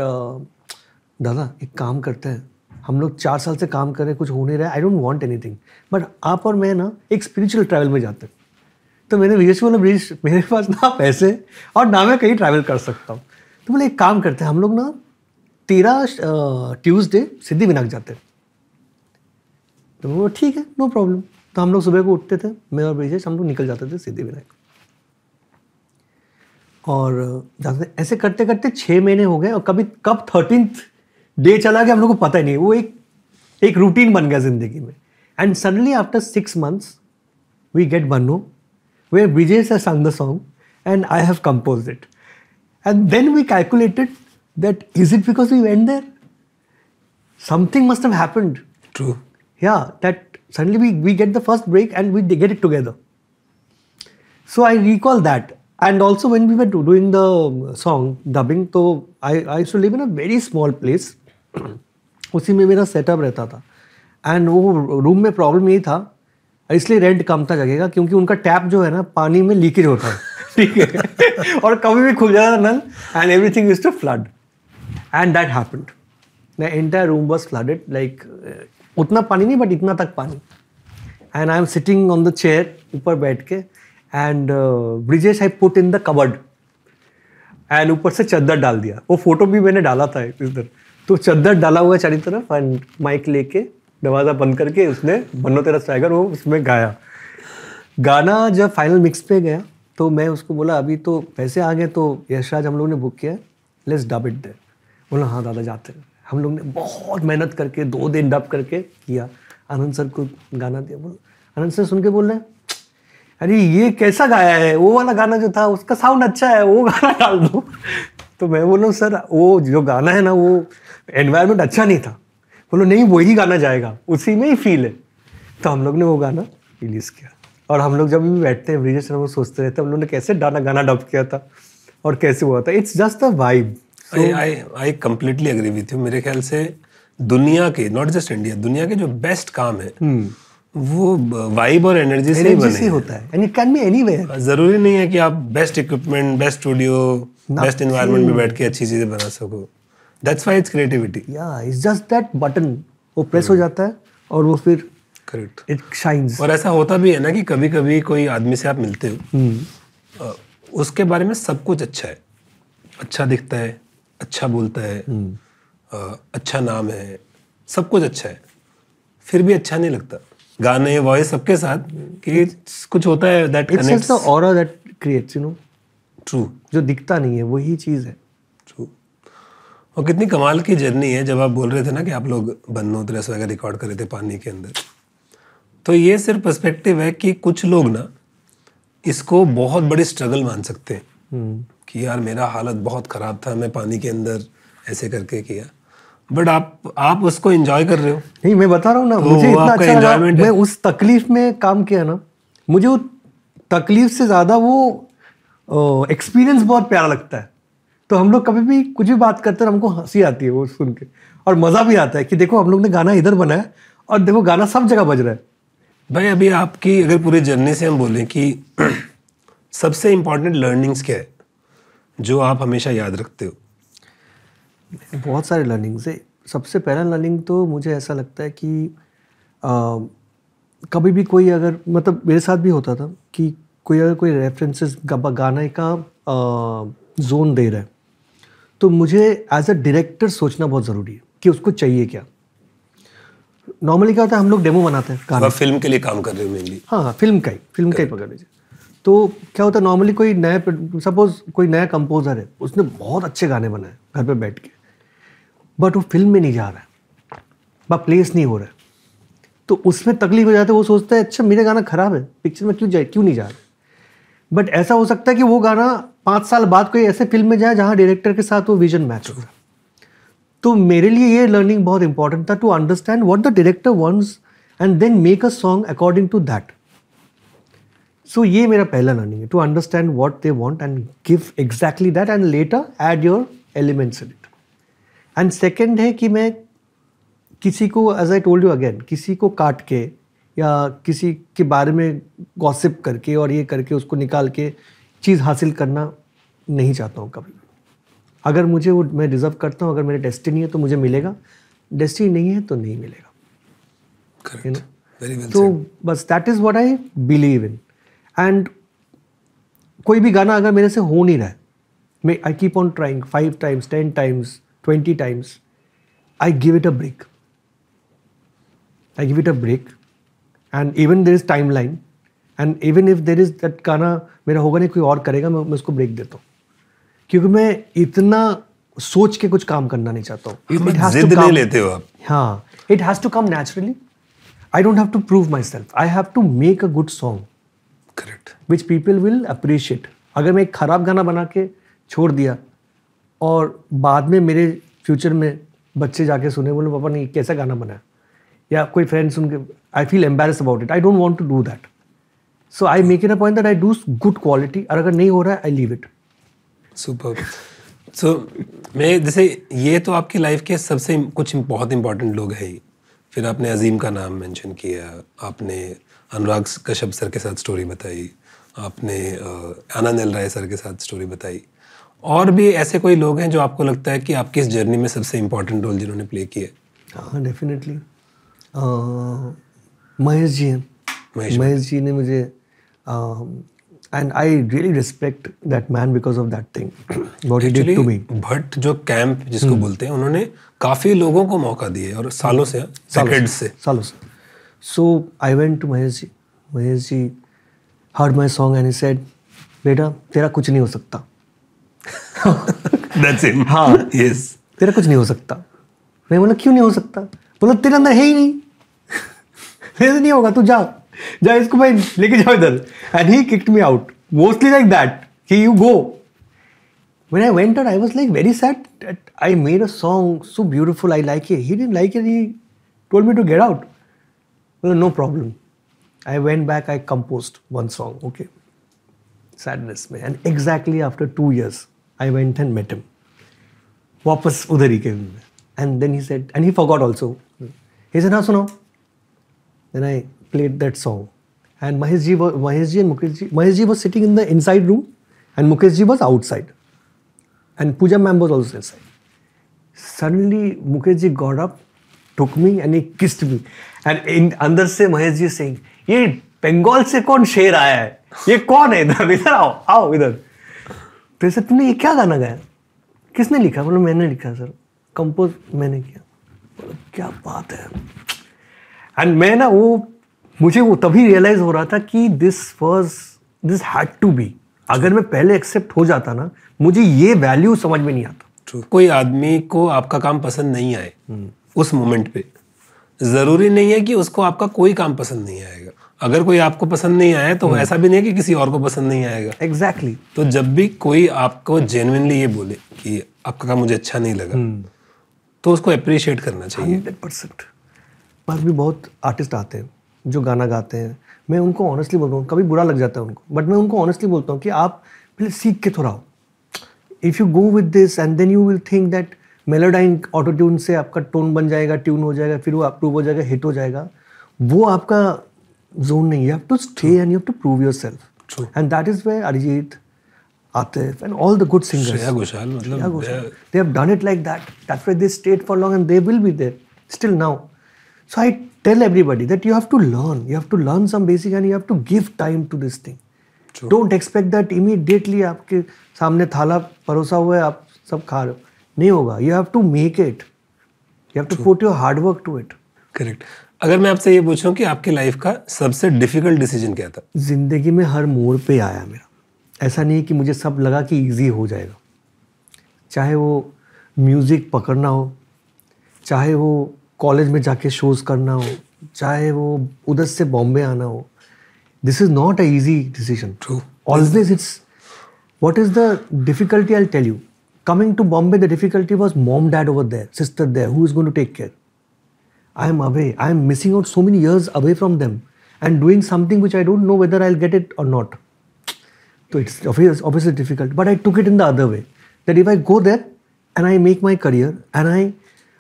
दादा एक काम करते हैं हम लोग चार साल से काम कर रहे हैं कुछ हो नहीं रहा है I don't want anything but आप और मैं ना एक स्पिरिचुअल ट्रैवल में जाते हैं तो मैंने ब्रिजेश बोला ब्रिजेश मेरे पास ना पैसे और ना मैं कहीं ट्रैवल कर सकता हूँ तो बोले एक काम करते हैं हम लोग ना तेरह ट्यूसडे uh, सिद्धि विनायक जाते हैं तो वो ठीक है नो प्रॉब्लम तो हम लोग सुबह को उठते थे मैं और ब्रिजेश हम लोग निकल जाते थे सिद्धि विनायक और जानते ऐसे करते करते छः महीने हो गए और कभी कब थर्टीन डे चला गया हम लोग को पता ही नहीं वो एक एक रूटीन बन गया जिंदगी में and suddenly after six months we get बन where Vijay has sung the song and I have composed it And then we calculated that is it because we went there? Something must have happened true yeah that suddenly we, we get the first break and we get it together so i recall that and also when we were doing the song dubbing so i, I used to live in a very small place उसी में मेरा setup रहता था and वो room में problem यही था इसलिए रेंट कम था जगह का क्योंकि उनका टैप जो है ना पानी में लीकेज होता है ठीक है और कभी भी खुल जाता नल and everything is to flood and that happened the entire room was flooded like उतना पानी नहीं बट इतना तक पानी and I am sitting on the chair ऊपर बैठ के and Brijesh I put in the cupboard and ऊपर से चद्दर डाल दिया वो फोटो भी मैंने डाला था इधर तो चद्दर डाला हुआ चारों तरफ एंड माइक लेके दरवाज़ा बंद करके उसने बनो तेरा टाइगर वो उसमें गाया गाना जब फाइनल मिक्स पे गया तो मैं उसको बोला अभी तो पैसे आ गए तो यशराज हम लोगों ने बुक किया लेट्स डब इट देर बोला हाँ दादा जाते हैं हम लोग ने बहुत मेहनत करके दो दिन डब करके किया आनंद सर को गाना दिया बोलो आनंद सर सुन के बोल रहे अरे ये कैसा गाया है वो वाला गाना जो था उसका साउंड अच्छा है वो गाना डाल दो तो मैं बोला सर वो जो गाना है ना वो एनवायरमेंट अच्छा नहीं था बोलो नहीं वही गाना जाएगा उसी में ही फील है तो हम लोग ने वो गाना रिलीज़ किया और हम लोग जब भी बैठते हैं ब्रिजेश हम लोग सोचते रहते हैं हम लोग ने कैसे डाना गाना डब किया था और कैसे हुआ था it's just a vibe I agree with you मेरे ख्याल से दुनिया के नॉट जस्ट इंडिया दुनिया के जो बेस्ट काम है हम्म। वो वाइब और एनर्जी से ही बने से होता है and it can be anywhere जरूरी नहीं है कि आप best equipment best studio best environment में बैठ के अच्छी चीजें बना सको दैट्स व्हाई इट्स क्रिएटिविटी या इट्स जस्ट दैट बटन वो प्रेस हो hmm। जाता है और वो फिर करेक्ट इट शाइंस और ऐसा होता भी है ना कि कभी कभी कोई आदमी से आप मिलते हो hmm। उसके बारे में सब कुछ अच्छा है अच्छा दिखता है अच्छा बोलता है हम्म। अच्छा नाम है सब कुछ अच्छा है फिर भी अच्छा नहीं लगता गाने वॉइस सबके साथ कि कुछ होता है that that aura creates you know true जो दिखता नहीं है वही चीज़ है ट्रू और कितनी कमाल की जर्नी है जब आप बोल रहे थे ना कि आप लोग त्रेस वगैरह रिकॉर्ड कर रहे थे पानी के अंदर तो ये सिर्फ पर्सपेक्टिव है कि कुछ लोग ना इसको बहुत बड़ी स्ट्रगल मान सकते हैं हम्म। कि यार मेरा हालत बहुत ख़राब था मैं पानी के अंदर ऐसे करके किया बट आप आप उसको इंजॉय कर रहे हो नहीं मैं बता रहा हूँ ना तो मुझे इतना अच्छा लगा मैं उस तकलीफ में काम किया ना मुझे वो तकलीफ से ज़्यादा वो एक्सपीरियंस बहुत प्यारा लगता है तो हम लोग कभी भी कुछ भी बात करते हैं हमको हंसी आती है वो सुन के और मज़ा भी आता है कि देखो हम लोग ने गाना इधर बनाया और देखो गाना सब जगह बज रहा है भाई अभी आपकी अगर पूरी जर्नी से हम बोलें कि सबसे इम्पोर्टेंट लर्निंग्स क्या है जो आप हमेशा याद रखते हो बहुत सारे लर्निंग्स है सबसे पहला लर्निंग तो मुझे ऐसा लगता है कि आ, कभी भी कोई अगर मतलब मेरे साथ भी होता था कि कोई अगर कोई रेफरेंसेस गाने का आ, जोन दे रहा है तो मुझे एज अ डायरेक्टर सोचना बहुत ज़रूरी है कि उसको चाहिए क्या नॉर्मली क्या होता है हम लोग डेमो बनाते हैं फिल्म के लिए काम कर रहे हैं मेनली हाँ हाँ फिल्म का ही फिल्म का ही पकड़ लीजिए तो क्या होता है नॉर्मली कोई नया सपोज कोई नया कंपोज़र है उसने बहुत अच्छे गाने बनाए घर पे बैठ के बट वो फिल्म में नहीं जा रहा है व प्लेस नहीं हो रहा है तो उसमें तकलीफ हो जाती है वो सोचता है अच्छा मेरा गाना ख़राब है पिक्चर में क्यों जाए क्यों नहीं जा रहा बट ऐसा हो सकता है कि वो गाना पाँच साल बाद कोई ऐसे फिल्म में जाए जहाँ डायरेक्टर के साथ वो विजन मैच हो रहा है तो मेरे लिए ये लर्निंग बहुत इंपॉर्टेंट था to understand what the director wants and then make a song according to that so ये मेरा पहला लर्निंग है to understand what they want and give exactly that and later add your elements in it and second है कि मैं किसी को as I told you again किसी को काट के या किसी के बारे में गॉसिप करके और ये करके उसको निकाल के चीज़ हासिल करना नहीं चाहता हूँ कभी अगर मुझे वो मैं डिज़र्व करता हूँ अगर मेरे डेस्टिनी है तो मुझे मिलेगा डेस्टिनी नहीं है तो नहीं मिलेगा तो बस that is what I believe in and कोई भी गाना अगर मेरे से हो नहीं रहा है मैं I keep on trying five times ten times twenty times I give it a break I give it a break and even there is timeline and even if there is that गाना मेरा होगा नहीं कोई और करेगा मैं मैं उसको ब्रेक देता हूँ क्योंकि मैं इतना सोच के कुछ काम करना नहीं चाहता हूँ लेते हो आप हाँ it has to come naturally I don't have to prove my self I have to make a good song correct which people will appreciate अगर मैं एक ख़राब गाना बना के छोड़ दिया और बाद में मेरे फ्यूचर में बच्चे जाके सुने बोले पापा नहीं कैसा गाना बनाया या कोई फ्रेंड सुन के I feel embarrassed about it I don't want to do that so I make it a point that I do good quality और अगर नहीं हो रहा है I leave it super so मैं जैसे ये तो आपकी लाइफ के सबसे कुछ बहुत इंपॉर्टेंट लोग हैं फिर आपने अजीम का नाम मेंशन किया आपने अनुराग कश्यप सर के साथ स्टोरी बताई आपने आनंद एल राय सर के साथ स्टोरी बताई और भी ऐसे कोई लोग हैं जो आपको लगता है कि आपकी इस जर्नी में सबसे इम्पोर्टेंट रोल जिन्होंने प्ले किया हाँ डेफिनेटली महेश जी हैं महेश जी ने मुझे and I really respect that man because of that thing to me Bhatt जो कैंप जिसको hmm. बोलते हैं उन्होंने काफी लोगों को मौका दिए और सालों से से सालों से so I went to Mahesh ji Mahesh ji heard my song and said बेटा तेरा कुछ नहीं हो सकता That's him. हाँ yes. तेरा कुछ नहीं हो सकता मैं बोला क्यों नहीं हो सकता बोला तेरे अंदर है ही नहीं फिर नहीं होगा तू जा जा इसको भाई लेके जाओ इधर and he kicked me out mostly like that कि you go when I went out I was like very sad I made a song so beautiful I like it he didn't like it he told me to get out Well, no problem. I went back, I composed one song. Okay. Sadness में and exactly after two years I went and met him. वापस उधर ही and then he said and he forgot also. He said हाँ सुनो. Then I played that song and Mahesh ji was Mahesh ji and Mukesh ji Mahesh ji was sitting in the inside room and Mukesh ji was outside and Puja ma'am was also inside. Suddenly Mukesh ji got up टुक मी यानी किस्ट me and in अंदर से महेश जी सिंह ये बंगाल से कौन शेर आया है ये कौन है इधर इधर आओ आओ इधर तो सर तुमने ये क्या गाना गाया किसने लिखा बोलो मैंने लिखा सर कंपोज मैंने किया बोलो क्या बात है एंड मैं ना वो मुझे वो तभी रियलाइज हो रहा था कि this was this had to be अगर मैं पहले एक्सेप्ट हो जाता ना मुझे ये वैल्यू समझ में नहीं आता कोई आदमी को आपका काम पसंद नहीं आए हम्म। उस मोमेंट पे ज़रूरी नहीं है कि उसको आपका कोई काम पसंद नहीं आएगा अगर कोई आपको पसंद नहीं आया तो हम्म। ऐसा भी नहीं है कि किसी और को पसंद नहीं आएगा एग्जैक्टली exactly. तो जब भी कोई आपको जेनुनली ये बोले कि आपका काम मुझे अच्छा नहीं लगा हम्म। तो उसको अप्रिशिएट करना चाहिए हंड्रेड पर भी बहुत आर्टिस्ट आते हैं जो गाना गाते हैं मैं उनको ऑनेस्टली बोलता हूँ कभी बुरा लग जाता है उनको बट मैं उनको ऑनेस्टली बोलता हूँ कि आप पहले सीख के थोड़ा हो if you go with this and then you will think that Melodyne auto tune से आपका टोन बन जाएगा ट्यून हो जाएगा फिर वो अप्रूव हो जाएगा हिट हो जाएगा वो आपका जोन नहीं है to stay and you have to prove yourself and that is way Arijit Atif and all the good they have done it like that they for long and they will be still now so I tell everybody that you have to learn you have to learn some basic and you have to give time to this thing don't expect that immediately आपके सामने थाला परोसा हुआ है आप सब खा रहे हो नहीं होगा you have to make it you have to put your hard work to it correct अगर मैं आपसे ये पूछूं कि आपके लाइफ का सबसे डिफिकल्ट डिसीजन क्या था जिंदगी में हर मोड़ पे आया मेरा ऐसा नहीं है कि मुझे सब लगा कि इजी हो जाएगा चाहे वो म्यूज़िक पकड़ना हो चाहे वो कॉलेज में जाके शोज़ करना हो चाहे वो उधर से बॉम्बे आना हो this is not a easy decision always it's what is the difficulty I tell you Coming to Bombay, the difficulty was mom, dad over there, sister there, who is going to take care? I am away. I am missing out so many years away from them and doing something which I don't know whether I'll get it or not. So it's obviously difficult. But I took it in the other way that if I go there and I make my career and I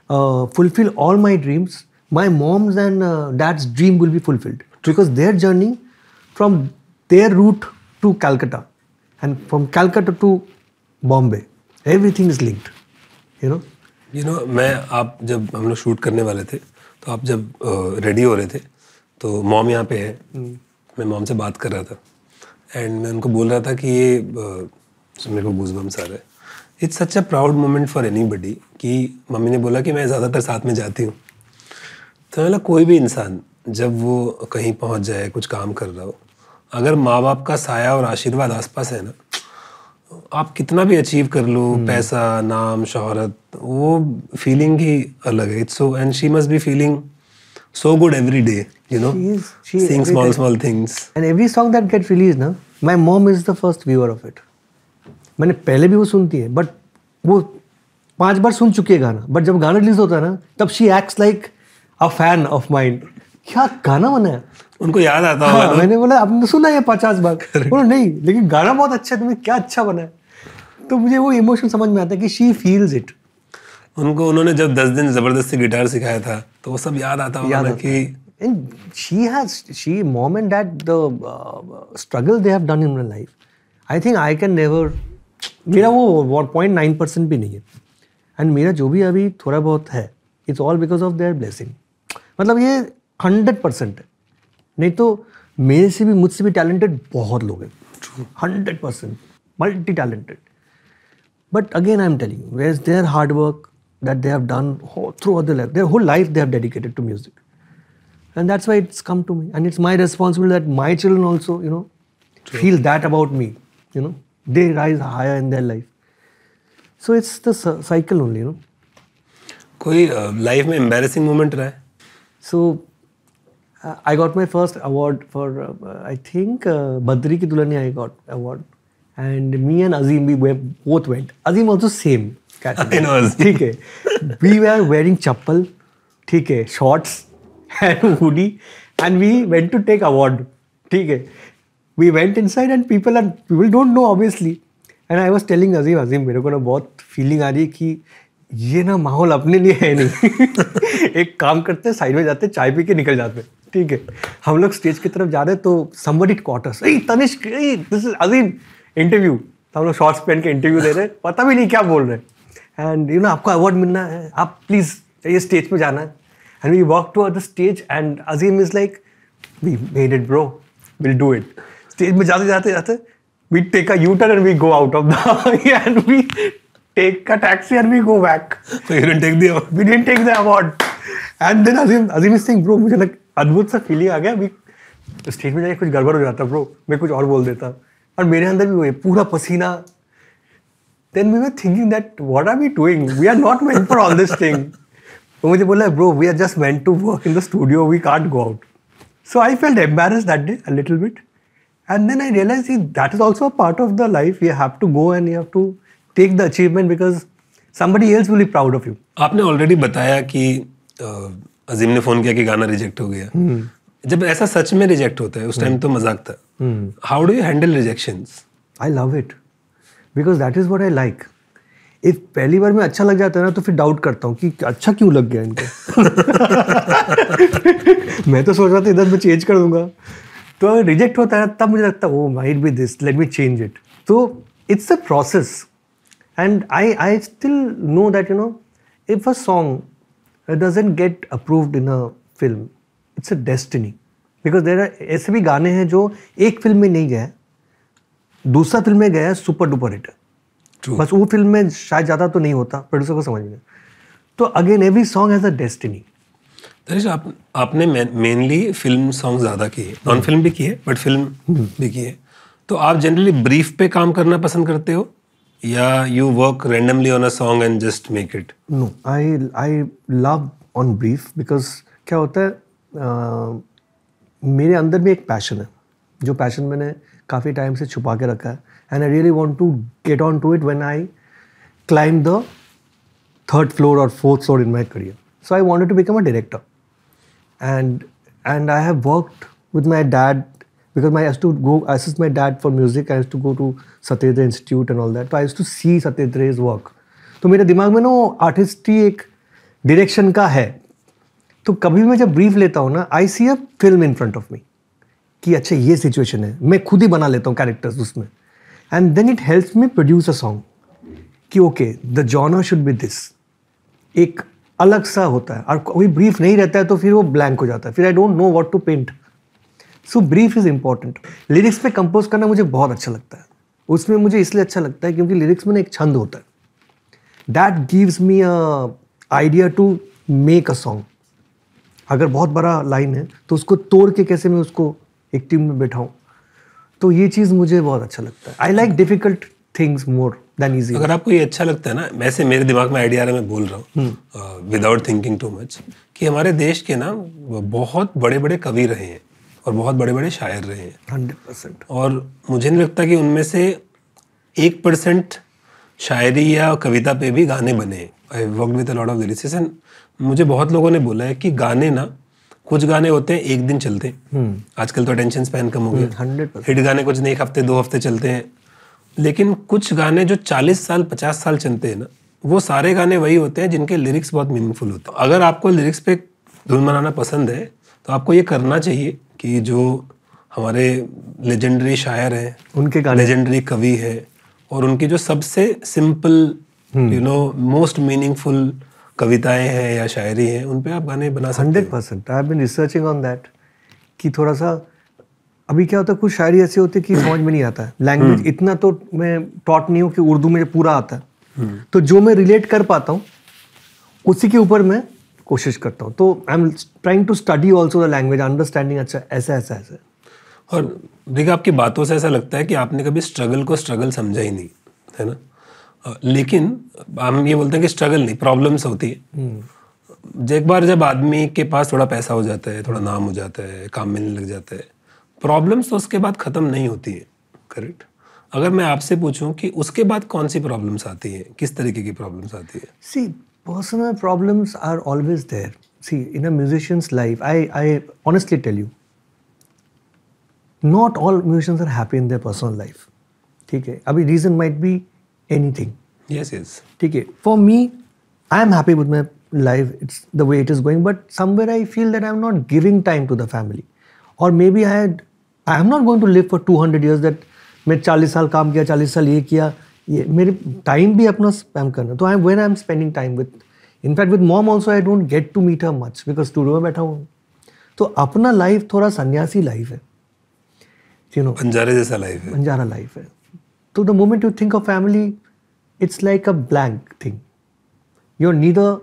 uh, fulfill all my dreams, my mom's and uh, dad's dream will be fulfilled because their journey from their route to Calcutta and from Calcutta to Bombay everything is linked you know you know मैं आप जब हम लोग shoot करने वाले थे तो आप जब रेडी हो रहे थे तो मॉम यहाँ पे है हम्म। मैं मॉम से बात कर रहा था एंड मैं उनको बोल रहा था कि ये मेरे को गूजबम सर है it's such a proud moment for anybody कि मम्मी ने बोला कि मैं ज़्यादातर साथ में जाती हूँ तो मैं कोई भी इंसान जब वो कहीं पहुँच जाए कुछ काम कर रहा हो अगर माँ बाप का साया और आशीर्वाद आसपास है ना आप कितना भी अचीव कर लो हम्म। पैसा नाम शोहरत वो फीलिंग ही अलग है it's so and she must be feeling so good every day you know sing small small things and every song that get release ना my mom is the first viewer of it मैंने पहले भी वो सुनती है but वो पांच बार सुन चुकी है गाना बट जब गाना रिलीज होता है ना तब she acts like a fan of mind क्या गाना बनाया उनको याद आता हाँ, होगा तो। मैंने बोला आपने सुना है पचास बार बोलो नहीं लेकिन गाना बहुत अच्छा है तुमने क्या अच्छा बनाया तो मुझे वो इमोशन समझ में आता है कि शी फील्स इट उनको उन्होंने जब दस दिन जबरदस्ती गिटार सिखाया था तो वो सब याद आता होगा कि and she has she mom and dad the uh, struggle they have done in my life i think i can never मेरा वो पॉइंट नाइन परसेंट भी नहीं है एंड मेरा जो भी अभी थोड़ा बहुत है it's all because of their blessing मतलब ये हंड्रेड परसेंट है नहीं तो मेरे से भी मुझसे भी टैलेंटेड बहुत लोग हैं hundred percent multi talented but again I am telling way is their hard work that they have done through other life their whole life they have dedicated to music and that's why it's come to me and it's my responsibility that my children also you know feel that about me you know they rise higher in their life so it's the cycle only you know कोई life uh, में embarrassing moment रहा है so I got my first award for I think Badri की Dulhania I got award and me and Azeem B both went Azeem also same ठीक है we way are wearing chappal ठीक है shorts and hoodie and we went to take award ठीक है we went inside and people and people don't know obviously and I was telling Azeem Azeem मेरे को ना बहुत फीलिंग आ रही है कि ये ना माहौल अपने लिए है नहीं एक काम करते साइड में जाते चाय पी के निकल जाते ठीक है हम लोग स्टेज की तरफ जा रहे तो somebody quarters Tanishk this is Azeem interview तो हम लोग शॉर्ट्स पहन के इंटरव्यू दे रहे हैं पता भी नहीं क्या बोल रहे एंड यू नो आपको अवार्ड मिलना है आप प्लीज़ ये स्टेज पे जाना है and we walk to the stage and Azeem is like we made it bro will do it stage में जाते जाते जाते we take a U turn and we go out of the and we take a taxi and we go back so you didn't take the we didn't take the award and then Azeem Azeem is thing bro मुझे लग अद्भुत सा feeling आ गया अभी stage में जाके कुछ गड़बड़ हो जाता ब्रो मैं कुछ और बोल देता और मेरे अंदर भी वो पूरा पसीना then we were thinking that what are we doing we are not meant for all this thing वो मुझे बोला bro we are just meant to work in the studio we can't go out so I felt embarrassed that day a little bit and then I realise that is also a part of the life you have to go and you have to take the achievement because somebody else will be proud of you आपने already बताया कि uh, अजीम ने phone किया कि गाना reject हो गया हम्म। जब ऐसा सच में रिजेक्ट होता है उस टाइम तो मजाक था how do you handle rejection I love it because that is what I like एक पहली बार में अच्छा लग जाता है ना तो फिर डाउट करता हूँ कि अच्छा क्यों लग गया इनको मैं तो सोच रहा था इधर मैं चेंज कर दूंगा तो अगर रिजेक्ट होता है तब मुझे लगता है oh might be this let me change it तो it's a process and I I still know that you know if a song it doesn't get approved in a film. It's a because there ऐसे भी गाने हैं जो एक film में नहीं गए दूसरा फिल्म में गया सुपर डुपर हिट बस वो फिल्म में शायद ज़्यादा तो नहीं होता प्रोड्यूसर को समझ में तो again every song has a destiny दरेश आप आपने मेनली फिल्म सॉन्ग ज़्यादा किए नॉन फिल्म भी किए बट फिल्म हम्म। भी किए तो आप जनरली ब्रीफ पे काम करना पसंद करते हो या you work randomly on a song and just make it no I I love on brief because क्या होता है uh, मेरे अंदर भी एक पैशन है जो पैशन मैंने काफ़ी टाइम से छुपा के रखा है and I really want to get on to it when I climb the third floor और fourth floor in my career so I want to become a director and and I have worked with my dad because my, I used to go, I used my dad for music, I used to go to Satyendra Institute and all that. So I used to see Satyendra's work. तो मेरे दिमाग में ना artist ही एक direction का है तो कभी मैं जब ब्रीफ लेता हूँ ना I see a film in front of me कि अच्छा ये सिचुएशन है मैं खुद ही बना लेता हूँ कैरेक्टर्स उसमें and then it helps me produce a song कि okay the genre should be this एक अलग सा होता है और कोई ब्रीफ नहीं रहता है तो फिर वो ब्लैंक हो जाता है फिर I don't know what to paint so brief is important lyrics पे कंपोज करना मुझे बहुत अच्छा लगता है उसमें मुझे इसलिए अच्छा लगता है क्योंकि लिरिक्स में ना एक छंद होता है that gives me idea to make a song अगर बहुत बड़ा लाइन है तो उसको तोड़ के कैसे मैं उसको एक टीम में बैठाऊँ तो ये चीज़ मुझे बहुत अच्छा लगता है I like difficult things more than easy अगर आपको ये अच्छा लगता है ना वैसे मेरे दिमाग में आइडिया मैं बोल रहा हूँ विदाउट थिंकिंग टू मच कि हमारे देश के ना बहुत बड़े बड़े कवि रहे हैं और बहुत बड़े बड़े शायर रहे हैं हंड्रेड परसेंट और मुझे नहीं लगता कि उनमें से एक परसेंट शायरी या कविता पे भी गाने बने I work with lord of lyricists and मुझे बहुत लोगों ने बोला है कि गाने ना कुछ गाने होते हैं एक दिन चलते हैं हम्म। आजकल तो अटेंशन स्पैन कम हो गया हिट हम्म, गाने कुछ नहीं एक हफ्ते दो हफ्ते चलते हैं लेकिन कुछ गाने जो चालीस साल पचास साल चलते हैं ना वो सारे गाने वही होते हैं जिनके लिरिक्स बहुत मीनिंगफुल होते हैं अगर आपको लिरिक्स पे धुन बनाना पसंद है तो आपको ये करना चाहिए कि जो हमारे लेजेंडरी शायर हैं उनके लेजेंडरी कवि है और उनकी जो सबसे simple you know most meaningful कविताएं हैं या शायरी हैं उन पे आप गाने बना सकते hundred percent I been researching on that कि थोड़ा सा अभी क्या होता है कुछ शायरी ऐसी होती है कि समझ में नहीं आता लैंग्वेज हम्म। इतना तो मैं टॉट नहीं हूँ कि उर्दू में पूरा आता है हम्म। तो जो मैं रिलेट कर पाता हूँ उसी के ऊपर मैं कोशिश करता हूँ तो I am trying to study also the language understanding अच्छा ऐसा ऐसा ऐसा और देखिए आपकी बातों से ऐसा लगता है कि आपने कभी स्ट्रगल को स्ट्रगल समझा ही नहीं है ना लेकिन हम ये बोलते हैं कि स्ट्रगल नहीं प्रॉब्लम्स होती है हम्म। एक बार जब आदमी के पास थोड़ा पैसा हो जाता है थोड़ा नाम हो जाता है काम मिलने लग जाता है प्रॉब्लम्स तो उसके बाद ख़त्म नहीं होती है करेक्ट अगर मैं आपसे पूछूं कि उसके बाद कौन सी प्रॉब्लम्स आती है किस तरीके की प्रॉब्लम्स आती है सी personal problems are always there. See, in a musician's life, I, I honestly tell you, not all musicians are happy in their personal life. Okay? I mean, reason might be anything. Yes, yes. Okay? For me, I am happy with my life. It's the way it is going. But somewhere I feel that I'm not giving time to the family. Or maybe I had, I'm not going to live for 200 years that मैं 40 साल काम किया 40 साल ये किया ये मेरे time भी अपना स्पैम करना तो I when I am spending time with in fact with mom also I don't get to meet her much because studio में बैठा हूँ तो अपना लाइफ थोड़ा सन्यासी लाइफ है यू नो बंजारे जैसा लाइफ है बंजारा लाइफ है तो the moment you think of family it's like a blank thing you are neither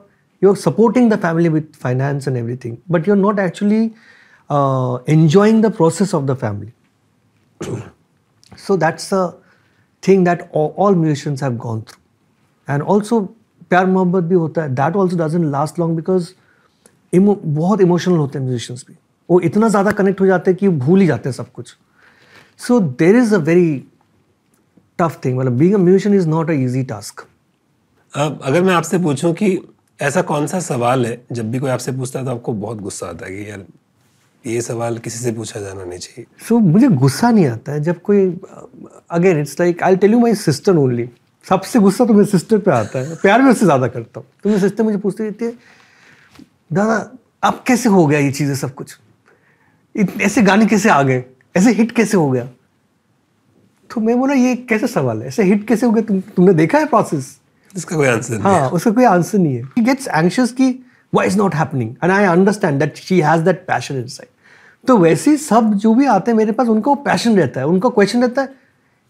you are supporting the family with finance and everything but you are not actually enjoying the process of the family so that's a thing that all all have gone through and also प्यार मोहब्बत भी होता है that also doesn't last long because बहुत emotional होते हैं musicians भी वो इतना ज़्यादा कनेक्ट हो जाते हैं कि भूल ही जाते हैं सब कुछ so there is a very tough thing मतलब being a musician is not a easy task अगर मैं आपसे पूछूं कि ऐसा कौन सा सवाल है जब भी कोई आपसे पूछता है तो आपको बहुत गुस्सा आता है कि यार ये सवाल किसी से पूछा जाना नहीं चाहिए सो so, मुझे गुस्सा नहीं आता है जब कोई again it's like I tell you my sister only सबसे गुस्सा तो मेरे सिस्टर पे आता है प्यार में उससे ज़्यादा करता हूँ तो मेरे सिस्टर मुझे पूछती रहती है दादा अब कैसे हो गया ये चीज़ें सब कुछ ऐसे गाने कैसे आ गए ऐसे हिट कैसे हो गया तो मैं बोला ये कैसे सवाल है ऐसे हिट कैसे हो गया तुम तुमने देखा है प्रोसेस इसका कोई आंसर हाँ उसका कोई आंसर नहीं है गेट्स एंशियस कि why is not happening and I understand that she has that passion inside तो वैसे ही सब जो भी आते हैं मेरे पास उनका वो पैशन रहता है उनका क्वेश्चन रहता है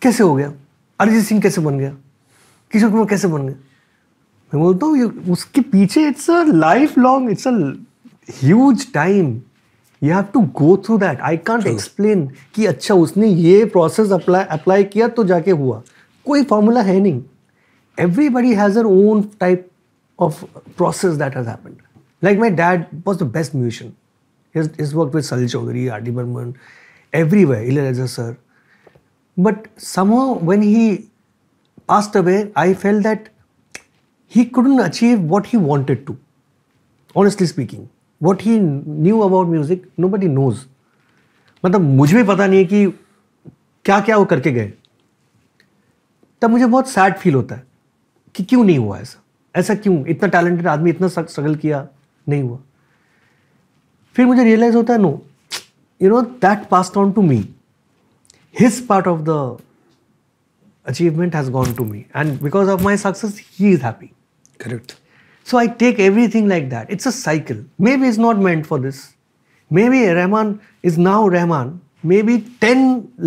कैसे हो गया अरिजीत सिंह कैसे बन गया किशोर कुमार कैसे बन गया मैं बोलता हूँ उसके पीछे it's a lifelong it's a huge time you have to go through that I can't explain कि अच्छा उसने ये प्रोसेस अप्लाई अप्लाई किया तो जाके हुआ कोई फॉर्मूला है नहीं everybody has uh own type of process that has happened Like my dad was the best musician. He's, he's worked with Salil Chaudhary, R.D. Burman, everywhere, Ilaiyaraaja sir. But somehow when he passed away, I felt that he couldn't achieve what he wanted to. Honestly speaking, what he knew about music, nobody knows. मतलब मुझे भी पता नहीं कि क्या क्या वो करके गए तब मुझे बहुत सैड फील होता है कि क्यों नहीं हुआ ऐसा ऐसा क्यों इतना टैलेंटेड आदमी इतना स्ट्रगल किया नहीं हुआ फिर मुझे रियलाइज होता है no you know that pass on to me his part of the achievement has gone to me and because of my success he is happy correct so I take everything like that it's a cycle maybe is not meant for this maybe Rahman is now Rahman maybe ten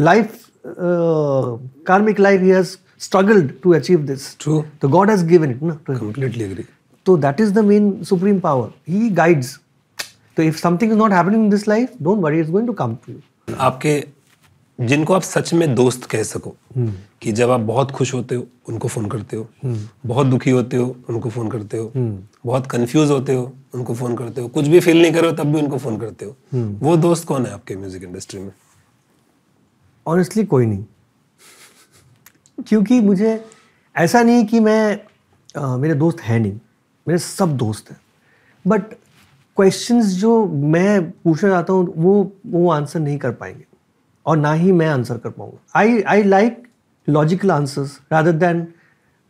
life karmic life he has struggled to achieve this true तो God has given it ना completely agree तो that is the main supreme power he guides तो if something is not happening in this life don't worry it's going to come to you आपके जिनको आप सच में दोस्त कह सको हम्म। कि जब आप बहुत खुश होते हो उनको फोन करते हो हम्म। बहुत दुखी होते हो उनको फोन करते हो हम्म। बहुत कंफ्यूज होते हो उनको फोन करते हो कुछ भी फील नहीं करो तब भी उनको फोन करते हो वो दोस्त कौन है आपके म्यूजिक इंडस्ट्री में ऑनेस्टली कोई नहीं क्योंकि मुझे ऐसा नहीं कि मैं आ, मेरे दोस्त है नहीं मेरे सब दोस्त हैं बट क्वेश्चन जो मैं पूछना चाहता हूँ वो वो आंसर नहीं कर पाएंगे और ना ही मैं आंसर कर पाऊंगा I I like logical answers rather than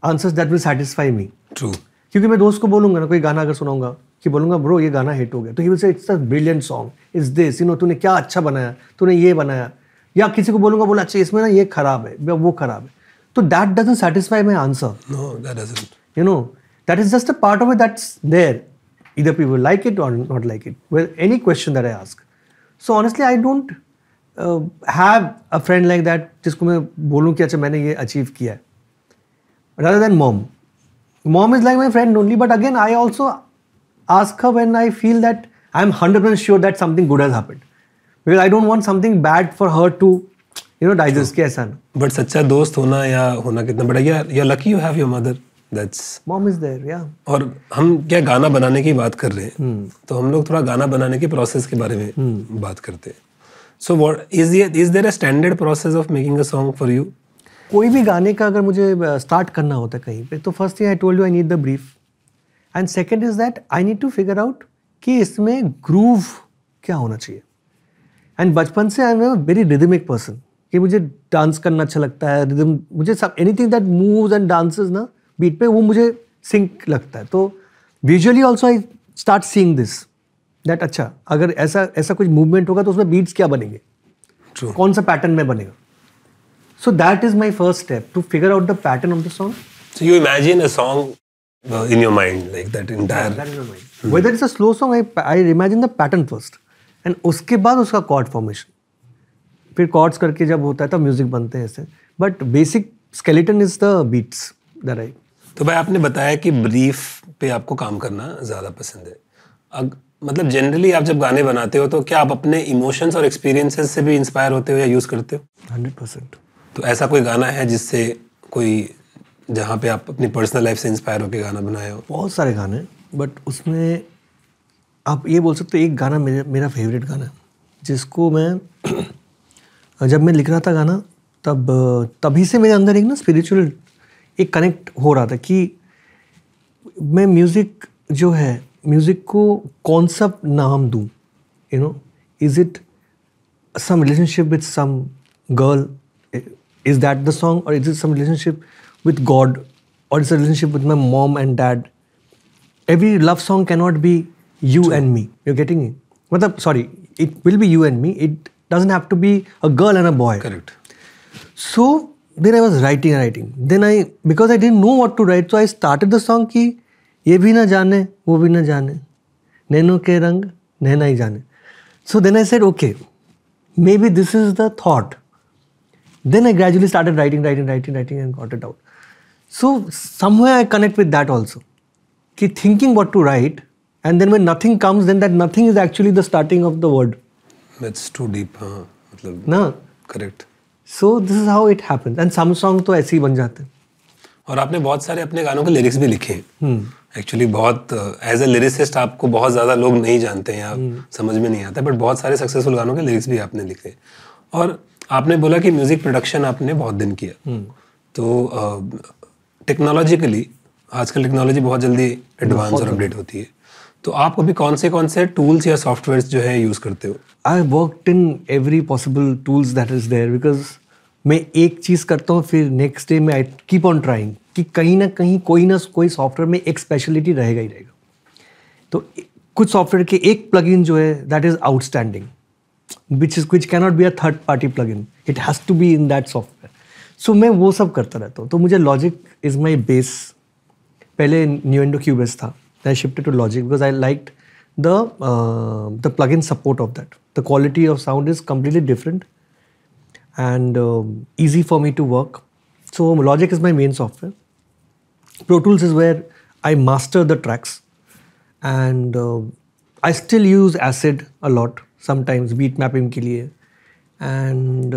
answers that will satisfy me true क्योंकि मैं दोस्त को बोलूंगा ना कोई गाना अगर सुनाऊंगा कि बोलूंगा ब्रो ये गाना हिट हो गया तो he will say it's a brilliant song is this you know तूने क्या अच्छा बनाया तूने ये बनाया या किसी को बोलूंगा बोला अच्छा इसमें ना ये खराब है वो खराब है तो that doesn't satisfy my answer no that doesn't you know That is just a part of it that's there. Either people like it or not like it. Well, any question that I ask. So honestly, I don't uh, have a friend like that जिसको मैं बोलूँ कि अच्छा मैंने ये achieve किया है. Rather than mom. Mom is like my friend only, but again, I also ask her when I feel that I'm 100% sure that something good has happened. Because I don't want something bad for her to you know digest just because. But such a होना या होना कितना बड़ा या lucky you have your mother. और हम क्या गाना बनाने की बात कर रहे हैं hmm. तो हम लोग थोड़ा गाना बनाने के प्रोसेस के बारे में hmm. बात करते हैं so what is is there a standard process of making a song for you कोई भी गाने का अगर मुझे स्टार्ट करना होता है कहीं पे तो first thing I told you I need the brief and second is that I need to figure out कि इसमें ग्रूव क्या होना चाहिए एंड बचपन से I am a very rhythmic person कि मुझे डांस करना अच्छा लगता है रिदम मुझे सब anything that moves and dances ना बीट पे वो मुझे सिंक लगता है तो visually also I start seeing this that अच्छा अगर ऐसा ऐसा कुछ मूवमेंट होगा तो उसमें बीट्स क्या बनेंगे True. कौन सा पैटर्न में बनेगा so that is my first step to figure out the pattern of the song so you imagine a song in your mind like that entire whether is a song I I imagine the pattern first and उसके बाद उसका cord formation फिर chords करके जब होता है तब music बनते हैं ऐसे but basic skeleton is the beats the right तो भाई आपने बताया कि ब्रीफ पे आपको काम करना ज़्यादा पसंद है अग, मतलब जनरली आप जब गाने बनाते हो तो क्या आप अपने इमोशंस और एक्सपीरियंसेस से भी इंस्पायर होते हो या यूज़ करते हो हंड्रेड परसेंट तो ऐसा कोई गाना है जिससे कोई जहाँ पे आप अपनी पर्सनल लाइफ से इंस्पायर होकर गाना बनाए हो बहुत सारे गाने बट उसमें आप ये बोल सकते हो एक गाना मेरा मेरा फेवरेट गाना है जिसको मैं जब मैं लिख रहा था गाना तब तभी से मेरे अंदर एक ना स्पिरिचुअल एक कनेक्ट हो रहा था कि मैं म्यूज़िक जो है म्यूज़िक को कौन सा नाम दूँ you know is it some relationship with some girl is that the song और is it some relationship with God और is relationship with my mom and dad every love song can not be you and me you getting it मतलब sorry it will be you and me it doesn't have to be a girl and a boy correct so then I was writing and writing. Then I, because I didn't know what to write, so I started the song ki ye bhi na jaane, wo bhi na jaane. Neno ke rang, naina hi jaane. So then I said, okay, maybe this is the thought. Then I gradually started writing, writing, writing, writing and got it out. So somewhere I connect with that also. Ki thinking what to write and then when nothing comes, then that nothing is actually the starting of the word. That's too deep, huh? Correct. So this is how it happen and some song तो ऐसे ही बन जाते हैं और आपने बहुत सारे अपने गानों के लिरिक्स भी लिखे एक्चुअली हम्म। बहुत एज ए लिरिसिस्ट आपको बहुत ज़्यादा लोग नहीं जानते हैं आप हम्म। समझ में नहीं आता बट बहुत सारे सक्सेसफुल गानों के लिरिक्स भी आपने लिखे और आपने बोला कि म्यूज़िक प्रोडक्शन आपने बहुत दिन किया हम्म। तो टेक्नोलॉजिकली आजकल टेक्नोलॉजी बहुत जल्दी एडवांस और अपडेट होती है तो आप अभी कौन से कौन से टूल्स या सॉफ्टवेयर जो है यूज़ करते हो I work in every possible tools that is there because मैं एक चीज़ करता हूँ फिर नेक्स्ट डे मैं आई कीप ऑन ट्राइंग कि कहीं ना कहीं कोई ना कोई सॉफ्टवेयर में एक स्पेशलिटी रहेगा ही रहेगा तो कुछ सॉफ्टवेयर के एक प्लग जो है that is outstanding which is which cannot be a third party plug in it has to be in that software so मैं वो सब करता रहता हूँ तो मुझे लॉजिक इज़ माई बेस पहले न्यू एंडो क्यूबेस था Then I shifted to Logic because I liked the uh, the plugin support of that. The quality of sound is completely different and um, easy for me to work. So Logic is my main software. Pro Tools is where I master the tracks, and uh, I still use Acid a lot sometimes beat mapping के लिए and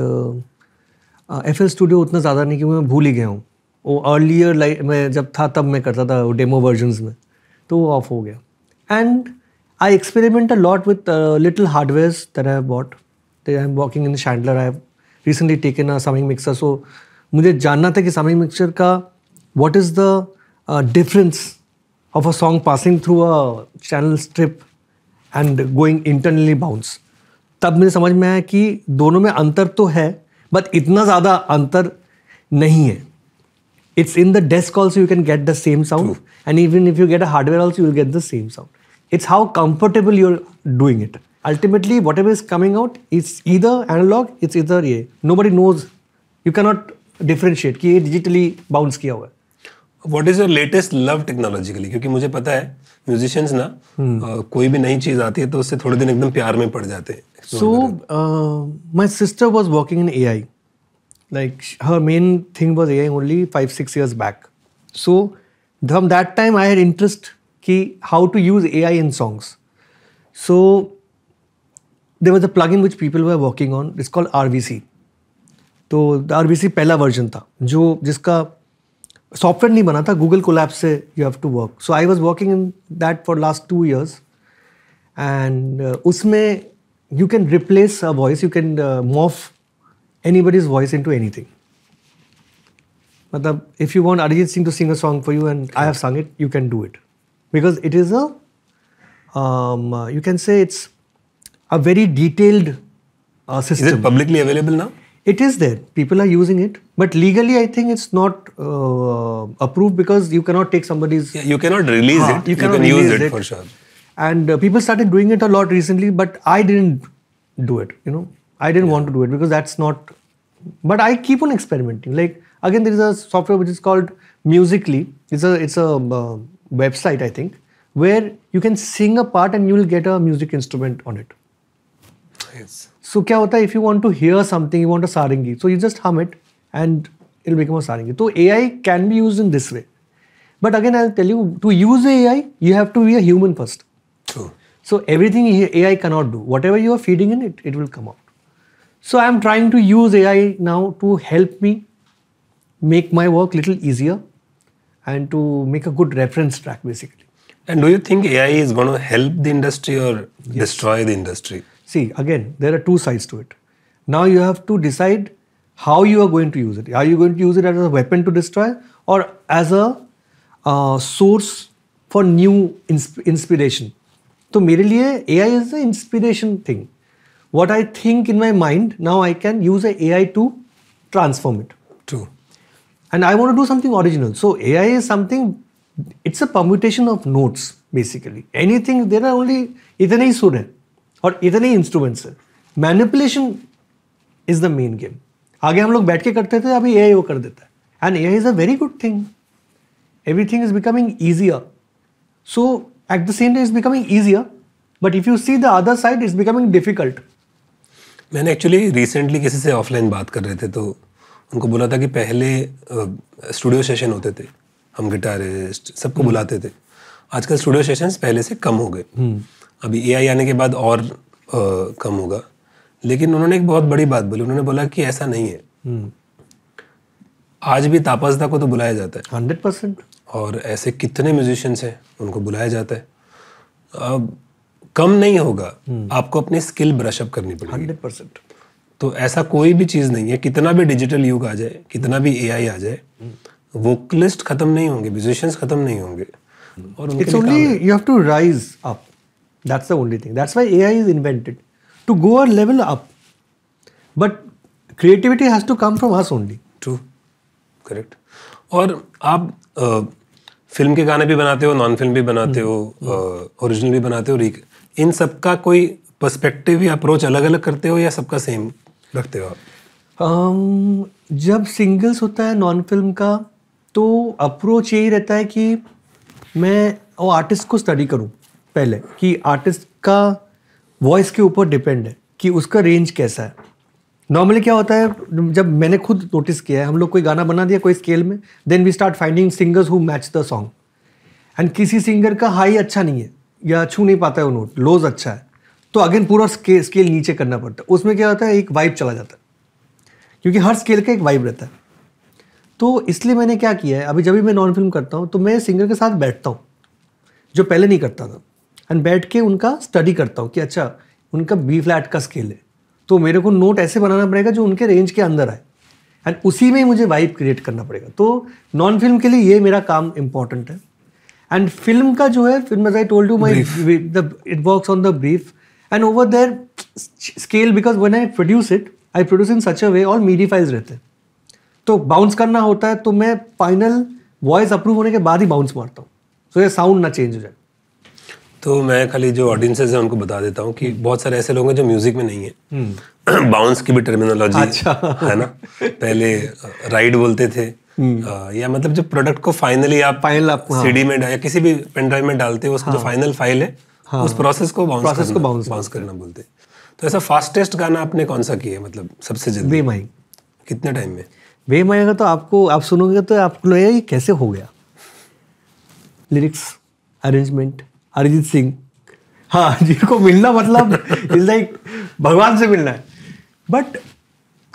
F L studio उतना ज़्यादा नहीं क्योंकि मैं भूल ही गया हूँ वो अर्लियर लाइक मैं जब था तब मैं करता था डेमो वर्जन्स में तो वो ऑफ हो गया and I experiment a lot with little hardware there I bought I am working in Chandler I recently taken a summing mixer so मुझे जानना था कि समिंग मिक्सर का what is the difference of a song passing through a channel strip and going internally bounce तब मुझे समझ में आया कि दोनों में अंतर तो है बट इतना ज़्यादा अंतर नहीं है It's in the desk also, you can get the same sound. True. And even if you get a hardware also, you'll get the same sound. It's how comfortable you're doing it. Ultimately, whatever is coming out, it's either analog, it's either ये. Nobody knows. You cannot differentiate कि ये digitally bounce किया हुआ है. What is your latest love technologically क्योंकि मुझे पता है म्यूजिशियंस ना hmm. uh, कोई भी नई चीज आती है तो उससे थोड़े दिन एकदम प्यार में पड़ जाते हैं so my sister was working in A I Like her main thing was AI only five, six years back. So from that time, I had interest ki how to use AI in songs. So there was a plugin which people were working on. It's called RVC. तो R V C पहला version था जो जिसका software नहीं बना था Google Colab से you have to work so I was working in that for last two years and उसमें you can replace a voice you can morph anybody's voice into anything. Matlab, if you want Arijit Singh to sing a song for you and I have sung it, you can do it. Because it is a, um, you can say it's a very detailed uh, system. Is it publicly available now? It is there. People are using it. But legally, I think it's not uh, approved because you cannot take somebody's. Yeah, you cannot release it. You, cannot you can use it, it, for sure. And uh, people started doing it a lot recently, but I didn't do it, you know. I didn't yeah. want to do it because that's not. But I keep on experimenting. Like again, there is a software which is called Musically. It's a it's a um, uh, website I think where you can sing a part and you will get a music instrument on it. Yes. So क्या होता if you want to hear something you want a sarangi so you just hum it and it'll become a sarangi. So AI can be used in this way. But again, I'll tell you, to use AI, you have to be a human first. True. So everything AI cannot do. Whatever you are feeding in, it, it will come out. So I'm trying to use AI now to help me make my work little easier and to make a good reference track basically. And do you think AI is going to help the industry or yes. destroy the industry? See, again, there are two sides to it. Now you have to decide how you are going to use it. Are you going to use it as a weapon to destroy or as a uh, source for new insp- inspiration? So मेरे लिए A I is the what I think in my mind, now I can use a AI to transform it. True. And I want to do something original. So AI is something, it's a permutation of notes basically. Anything, there are only इतने ही सुर हैं और इतने ही instruments हैं manipulation is the main game आगे हम लोग बैठ के करते थे अभी ए वो कर देता है and A is a very good thing everything is becoming easier. So at the same time, it's becoming easier. But if you see the other side, it's becoming difficult. मैंने एक्चुअली रिसेंटली किसी से offline बात कर रहे थे तो उनको बोला था कि पहले स्टूडियो सेशन होते थे हम गिटारिस्ट सबको हम्म। बुलाते थे आजकल स्टूडियो सेशंस पहले से कम हो गए हम्म। अभी ए आने के बाद और uh, कम होगा लेकिन उन्होंने एक बहुत बड़ी बात बोली उन्होंने बोला कि ऐसा नहीं है हम्म। आज भी तापसदा को तो बुलाया जाता है हंड्रेड परसेंट और ऐसे कितने म्यूजिशियंस हैं उनको बुलाया जाता है अब कम नहीं होगा हम्म। आपको अपनी स्किल ब्रशअप करनी पड़ेगी हंड्रेड परसेंट तो ऐसा कोई भी चीज़ नहीं है कितना भी डिजिटल युग आ जाए कितना भी एआई आ जाए वोकलिस्ट हम्म। खत्म नहीं होंगे म्यूजिशियंस खत्म नहीं होंगे और it's only you have to rise up that's the only thing that's why AI is invented to go और level up but creativity has to come from us only true correct और आप film के गाने भी बनाते हो non film हम्म। भी बनाते हो ओरिजिनल भी बनाते हो इन सबका कोई पर्सपेक्टिव या अप्रोच अलग अलग करते हो या सबका सेम रखते हो आप जब सिंगल्स होता है नॉन फिल्म का तो अप्रोच यही रहता है कि मैं वो आर्टिस्ट को स्टडी करूं पहले कि आर्टिस्ट का वॉइस के ऊपर डिपेंड है कि उसका रेंज कैसा है नॉर्मली क्या होता है जब मैंने खुद नोटिस किया है हम लोग कोई गाना बना दिया कोई स्केल में then we start finding singers who match the song and किसी सिंगर का हाई अच्छा नहीं है या छू नहीं पाता है वो नोट लोज अच्छा है तो अगेन पूरा स्केल स्केल नीचे करना पड़ता है उसमें क्या होता है एक वाइब चला जाता है क्योंकि हर स्केल का एक वाइब रहता है तो इसलिए मैंने क्या किया है अभी जब भी मैं नॉन फिल्म करता हूँ तो मैं सिंगर के साथ बैठता हूँ जो पहले नहीं करता था एंड बैठ के उनका स्टडी करता हूँ कि अच्छा उनका बी फ्लैट का स्केल है तो मेरे को नोट ऐसे बनाना पड़ेगा जो उनके रेंज के अंदर आए एंड उसी में मुझे वाइब क्रिएट करना पड़ेगा तो नॉन फिल्म के लिए ये मेरा काम इम्पॉर्टेंट है एंड फिल्म का जो है film I told you it work on the brief and over there scale because when I produce it I produce in such a way all MIDI files रहते हैं तो बाउंस करना होता है तो मैं फाइनल वॉइस अप्रूव होने के बाद ही बाउंस मारता हूँ सो ये साउंड ना चेंज हो जाए तो मैं खाली जो ऑडियंसेस हैं उनको बता देता हूँ कि हम्म। बहुत सारे ऐसे लोग हैं जो म्यूजिक में नहीं है बाउंस हम्म। की भी टर्मिनोलॉजी अच्छा। है ना पहले राइड uh, बोलते थे हम्म। या मतलब जो प्रोडक्ट को फाइनली आप फाइनल आप हाँ। सीडी में या किसी भी पेन ड्राइव में डालते हो उसका जो फाइनल हाँ। फाइल है हाँ। उस प्रोसेस को बाउंस प्रोसेस को बाउंस बाउंस करना बोलते तो ऐसा फास्टेस्ट गाना आपने कौन सा किया मतलब सबसे जल्दी माई कितने टाइम में माई का तो आपको आप सुनोगे तो आपको लगेगा ये कैसे हो गया लिरिक्स अरेंजमेंट अरिजीत सिंह हाँ जिनको मिलना मतलब इज लाइक भगवान से मिलना है but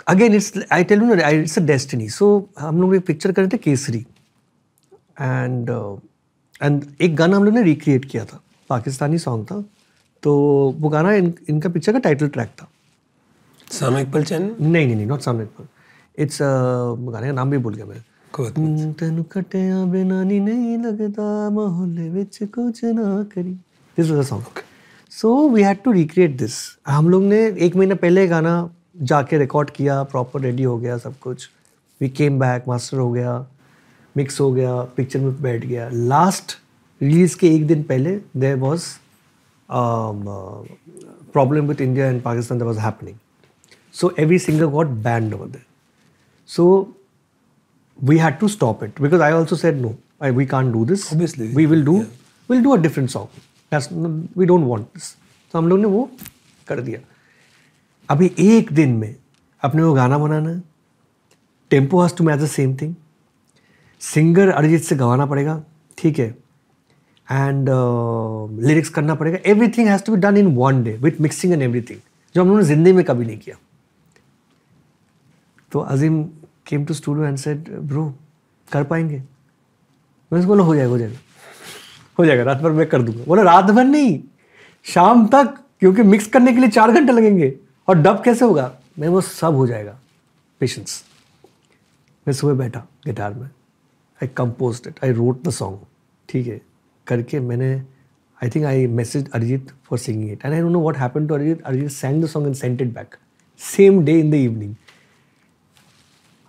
again it's I tell you it's a destiny so हम लोग एक पिक्चर कर रहे थे केसरी एंड एंड uh, एक गाना हम लोग ने रिक्रिएट किया था पाकिस्तानी सॉन्ग था तो वो गाना इन, इनका पिक्चर का टाइटल ट्रैक था सामने इकबल चैन नहीं नहीं नहीं नॉट सामने इकबल इट्स गाने का नाम भी भूल गया मैं तेन कटे बिना नहीं लगता मोहल्ले ਵਿੱਚ ਕੁਝ ਨਾ ਕਰੀ this was a song so we had to recreate this हम लोग ने एक महीना पहले गाना जाके रिकॉर्ड किया प्रॉपर रेडी हो गया सब कुछ वी केम बैक मास्टर हो गया मिक्स हो गया पिक्चर में बैठ गया लास्ट रिलीज़ के एक दिन पहले there was problem with India and Pakistan there was happening so every singer got banned over there so we had to stop it because I also said no we can do this we will do will do a different song we don't want this तो हम लोग ने वो कर दिया अभी एक दिन में अपने वो गाना बनाना tempo has to match the same thing singer Arijit से गवाना पड़ेगा ठीक है एंड लिरिक्स uh, करना पड़ेगा everything has to be done in one day with mixing and everything जो हम लोगों ने ज़िंदगी में कभी नहीं किया तो Azeem came to studio and said bro कर पाएंगे मैंने बोला हो जाएगा हो जाएगा हो जाएगा रात भर मैं कर दूंगा बोला रात भर नहीं शाम तक क्योंकि मिक्स करने के लिए चार घंटे लगेंगे और डब कैसे होगा मैं वो सब हो जाएगा पेशेंस मैं सुबह बैठा गिटार में I compose it I wrote the song ठीक है करके मैंने I think I message Arijit for singing it and I don't know what happen to Arijit Arijit sang the song and sent it back same day in the evening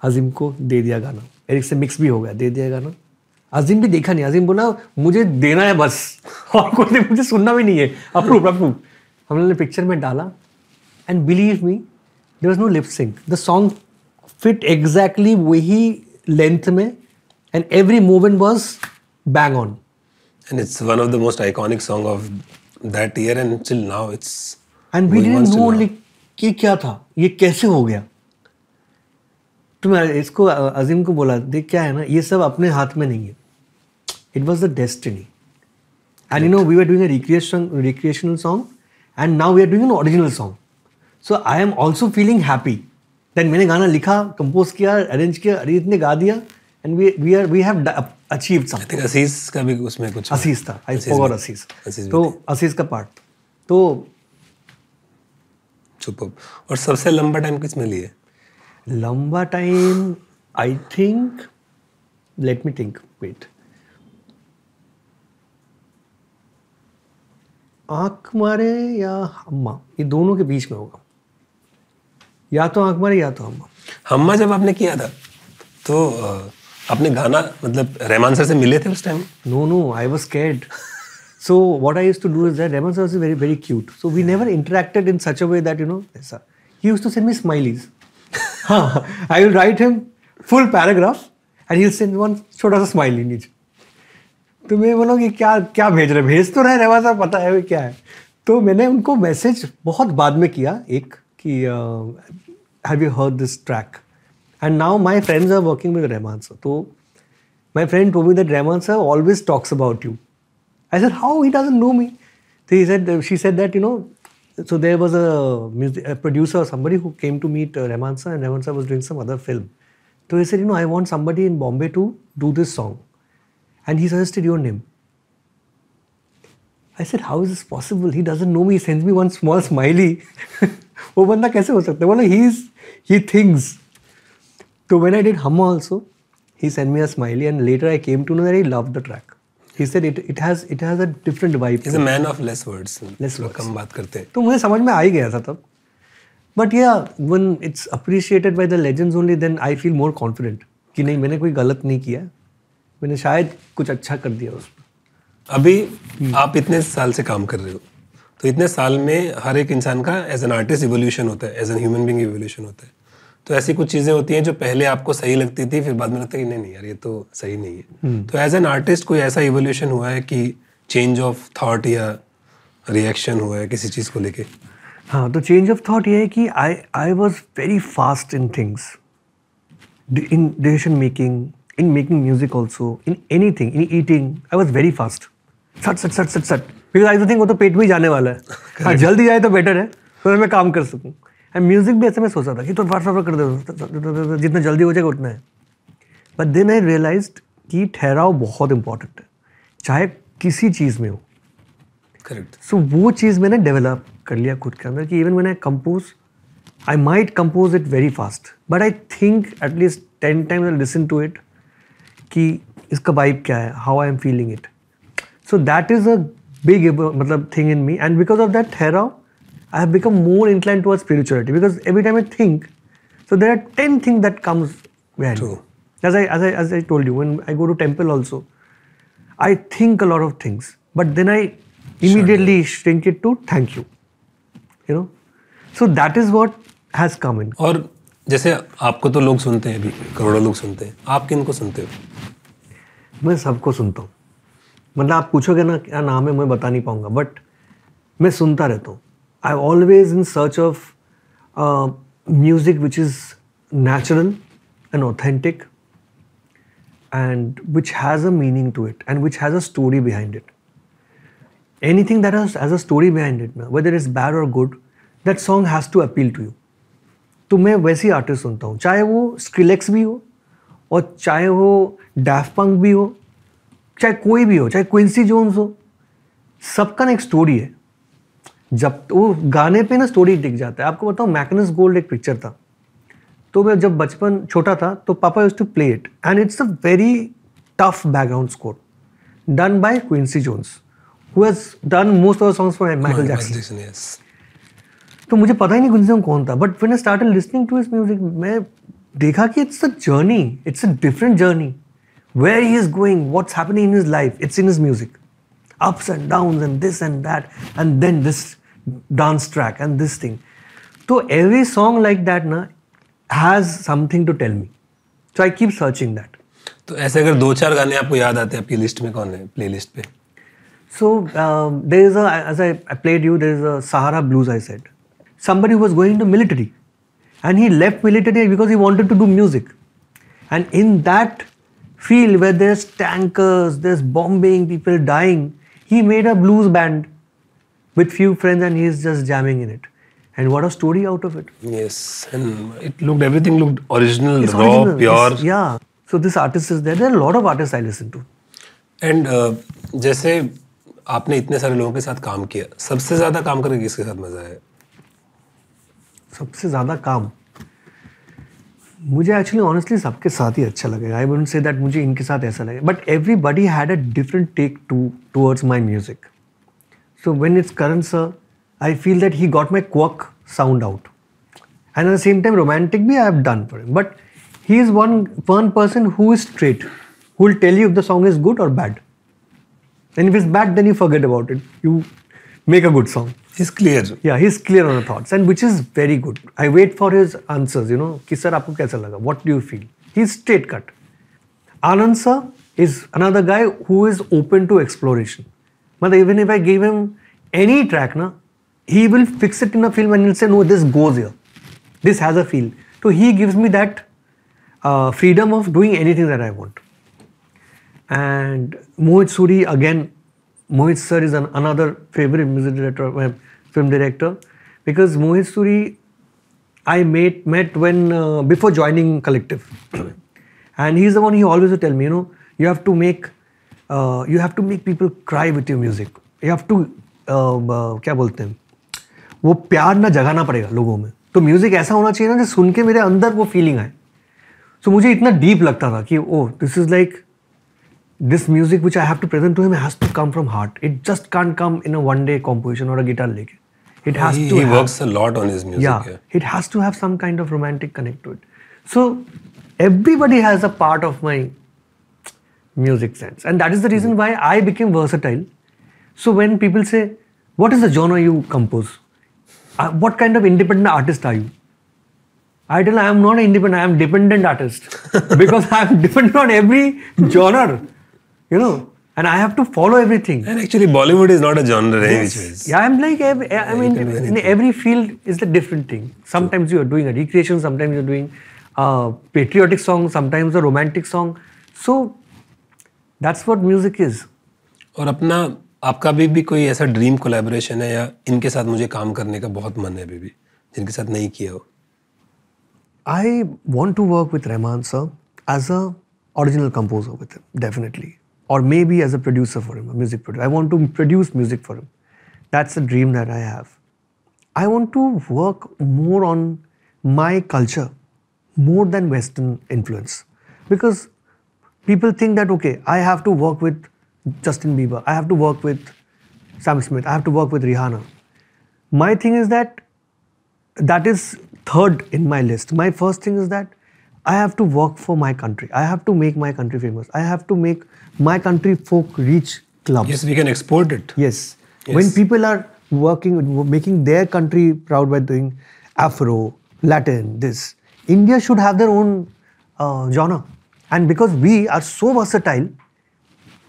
Azeem को दे दिया गाना Eric से mix भी हो गया दे दिया गाना अजीम भी देखा नहीं अजीम बोला मुझे देना है बस और कोई मुझे सुनना भी नहीं है अप्रूव अप्रूव हमने पिक्चर में डाला And believe me, there was no lip sync. The song fit exactly wahi length mein, and every movement was bang on. And it's one of the most iconic song of that year and till now it's. And we didn't know like ये क्या था ये कैसे हो गया तो मैं इसको अजीम को बोला देख क्या है ना ये सब अपने हाथ में नहीं है it was the destiny and you know we are doing recreation recreational song and now we are doing an original song so I am also feeling happy then मैंने गाना लिखा कंपोज किया अरेंज किया अरिजीत ने गा दिया and we we are we have achieve something Asees का भी उसमें कुछ असीस था आई फॉरगॉट असीस तो असीस का पार्ट तो सुपर और सबसे लंबा टाइम किस में लिए लंबा time I think let me think wait आंख मारे या अम्मा ये दोनों के बीच में होगा या तो आंख मारे या तो हम्मा हम्मा जब आपने किया था तो आपने गाना मतलब रहमान सर से मिले थे उस time no no I was scared so what I to do is that Rahman sir is very very cute so we never interacted in such a way that you know ऐसा he use to send me smileys हाँ I will write him full paragraph and he send one छोटा सा smiley नीच तो मैं बोला कि क्या क्या भेज रहे भेज तो रहे रहमान सर पता है क्या है तो मैंने उनको मैसेज बहुत बाद में किया एक कि have you heard this track? And now my friends are working with Rahman sir. So my friend told me that Rahman sir always talks about you. I said, how? He doesn't know me. So he said, she said that, you know, so there was a, music, a producer or somebody who came to meet uh, sir and Rahman sir was doing some other film. So he said, you know, I want somebody in Bombay to do this song. And he suggested your name. I said, how is this possible? He doesn't know me. He sends me one small smiley. वो बंदा कैसे हो सकता है बोला he is he things तो when I did hmm also he send me a smiley and later I came to know that I love the track he said it it has it has a different vibe he's a man of less words less words कम बात करते हैं तो मुझे समझ में आ ही गया था तब but yeah when it's appreciated by the legends only then I feel more confident कि नहीं मैंने कोई गलत नहीं किया मैंने शायद कुछ अच्छा कर दिया उसमें अभी hmm. आप इतने साल से काम कर रहे हो तो इतने साल में हर एक इंसान का एज एन आर्टिस्ट इवोल्यूशन होता है as an human being evolution होता है तो ऐसी कुछ चीज़ें होती हैं जो पहले आपको सही लगती थी फिर बाद में लगता है कि नहीं नहीं यार ये तो सही नहीं है हम्म। तो एज एन आर्टिस्ट कोई ऐसा इवोल्यूशन हुआ है कि चेंज ऑफ थाट या रिएक्शन हुआ है किसी चीज़ को लेके हाँ तो चेंज ऑफ थाट ये है कि I I was very fast in things in decision making in making music also in anything in eating I was very fast सट सट सट सट सट बिकॉज आई थिंक वो तो पेट में ही जाने वाला है हाँ जल्दी जाए तो बेटर है तो मैं काम कर सकूँ एंड म्यूजिक भी ऐसे मैं सोचा था कि तुम फास्ट फास्ट कर दे तो, तो, तो, जितना जल्दी हो जाएगा उतना है बट देन आई रियलाइज कि ठहराव बहुत इंपॉर्टेंट है चाहे किसी चीज़ में हो करेक्ट सो वो चीज़ मैंने डेवलप कर लिया खुद के अंदर कि इवन मैंने compose I might compose it very fast but I think at least ten times I listen to it कि इसका वाइब क्या है how I am feeling it So that is a big uh, thing in me. And because of that thera, I have become more inclined towards spirituality because every time I think, so there are 10 things that comes behind. True. As I, as I, as I told you, when I go to temple also, I think a lot of things, but then I immediately sure. shrink it to thank you. You know? So that is what has come in. Or जैसे आपको तो लोग सुनते हैं अभी करोड़ों लोग सुनते हैं आप किन को सुनते हो मैं सबको सुनता हूँ मतलब आप पूछोगे ना क्या नाम है मैं बता नहीं पाऊंगा बट मैं सुनता रहता हूँ I always in search of music which is natural and authentic and which has a meaning to it and which has a story behind it anything that has a story behind it whether is bad और good that song has to appeal to you तो मैं वैसे ही artist सुनता हूँ चाहे वो Skrillex भी हो और चाहे वो डैफ पंक भी हो चाहे कोई भी हो चाहे क्विंसी जोन्स हो सबका ना एक स्टोरी है जब तो वो गाने पे ना स्टोरी दिख जाता है आपको बताऊँ मैकनस गोल्ड एक पिक्चर था तो मैं जब बचपन छोटा था तो पापा use to play it and it's a very tough background score done by Quincy Jones who has done most of songs for Michael Jackson तो मुझे पता ही नहीं क्विंसी जोन कौन था बट फिर start started listening to his music मैं देखा कि it's a journey it's a different journey where he is going, what's happening in his life, it's in his music. Ups and downs and this and that, and then this dance track and this thing. So every song like that na has something to tell me. So I keep searching that. तो ऐसे अगर दो चार गाने आपको याद आते हैं आपकी लिस्ट में कौन है प्लेलिस्ट पे so there is as I played you there is a Sahara blues I somebody was going to military and he left military because he wanted to do music and in that field where there's tankers, there's bombing, people dying, he made a blues band with few friends and he's just jamming in it. And what a story out of it. Yes, and it looked, everything looked original, it's raw, original. pure. It's, yeah. So this artist is there. There are a lot of artists I listen to. And uh, जैसे आपने इतने सारे लोगों के साथ काम किया सबसे ज्यादा काम करके किसके साथ मजा आया सबसे ज्यादा काम मुझे एक्चुअली ऑनेस्टली सबके साथ ही अच्छा लगेगा आई वोट से दैट मुझे इनके साथ ऐसा लगे but everybody had a different take to towards my music so when it's Karan sir I feel that he got my quirk sound out and at the same time romantic भी I have done for but he is one one person who is straight who will tell you if the song is good और bad and if is bad then you forget about it you make a good song He's clear. Yeah, he's clear on the thoughts, and which is very good. I wait for his answers. You know, कि sir What do you feel? He's straight cut. Anand sir is another guy who is open to exploration. But even if I give him any track, na, he will fix it in a film and he'll say, no, this goes here. This has a feel. So he gives me that uh, freedom of doing anything that I want. And Mohit Suri again Mohit sir is an, another favorite music director, uh, film director, because Mohit Suri I met met when uh, before joining collective, and he's the one he always would tell me, you know, you have to make uh, you have to make people cry with your music. You have to uh, क्या बोलते हैं वो प्यार ना जगाना पड़ेगा लोगों में तो म्यूजिक ऐसा होना चाहिए ना जो सुन के मेरे अंदर वो फीलिंग आए सो so, मुझे इतना डीप लगता था कि oh this is like this music which I have to present to him has to come from heart. It just can't come in a one day composition or a guitar lick. It has he, to. He have, works a lot on his music. Yeah, yeah, it has to have some kind of romantic connect to it. So everybody has a part of my music sense, and that is the reason hmm. why I became versatile. So when people say, "What is the genre you compose? Uh, what kind of independent artist are you?" I tell I am not independent, I am dependent artist because I am dependent on every genre you know. And I have to follow everything. And actually, Bollywood is not a genre, yes. Yeah, I'm like, I mean, in every field is a different thing. Sometimes you are doing a recreation, sometimes you're doing a patriotic song, sometimes a romantic song. So that's what music is. और अपना आपका भी भी कोई ऐसा dream collaboration है या इनके साथ मुझे काम करने का बहुत मन है अभी भी जिनके साथ नहीं किया हो I want to work with Rahman sir as a original composer with definitely or maybe as a producer for him, a music producer. I want to produce music for him. That's a dream that I have. I want to work more on my culture, more than Western influence. Because people think that, okay, I have to work with Justin Bieber, I have to work with Sam Smith, I have to work with Rihanna. My thing is that that is third in my list. My first thing is that I have to work for my country. I have to make my country famous. I have to make my country folk reach clubs. Yes, we can export it. Yes. yes. When people are working, making their country proud by doing Afro, Latin, this, India should have their own uh, genre. And because we are so versatile,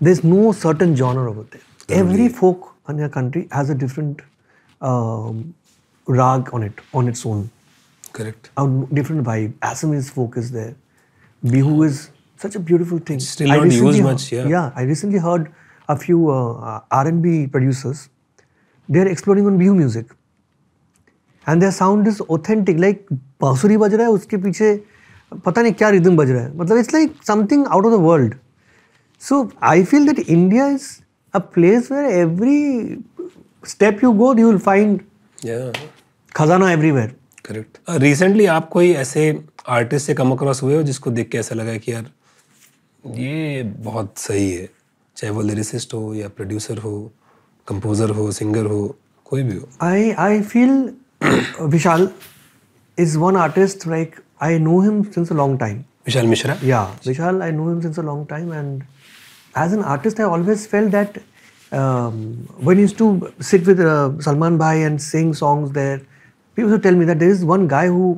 there's no certain genre over there. Totally. Every folk in your country has a different um, rag on it, on its own. Correct. A different vibe. Assam is focused there. Bihu is such a beautiful thing. still not used much, yeah. Yeah, I recently heard a few uh, R&B producers. They're exploring on Bihu music. And their sound is authentic, like Basuri bajra hai, uske piche pata nahi kya rhythm bajra hai. Matlab, it's like something out of the world. So, I feel that India is a place where every step you go, you will find yeah. khazana everywhere. Correct recently uh, आप कोई ऐसे artist से come across हुए हो जिसको देख के ऐसा लगा कि यार ये बहुत सही है चाहे वो लिरिसिस्ट हो या प्रोड्यूसर हो कंपोजर हो सिंगर हो कोई भी हो I I feel Vishal is one artist like I know him since a long time Vishal Mishra या Vishal I know him since a long time and as an artist I always fell that when use to sit with Salman भाई and sing songs songs people to tell me that there is one guy who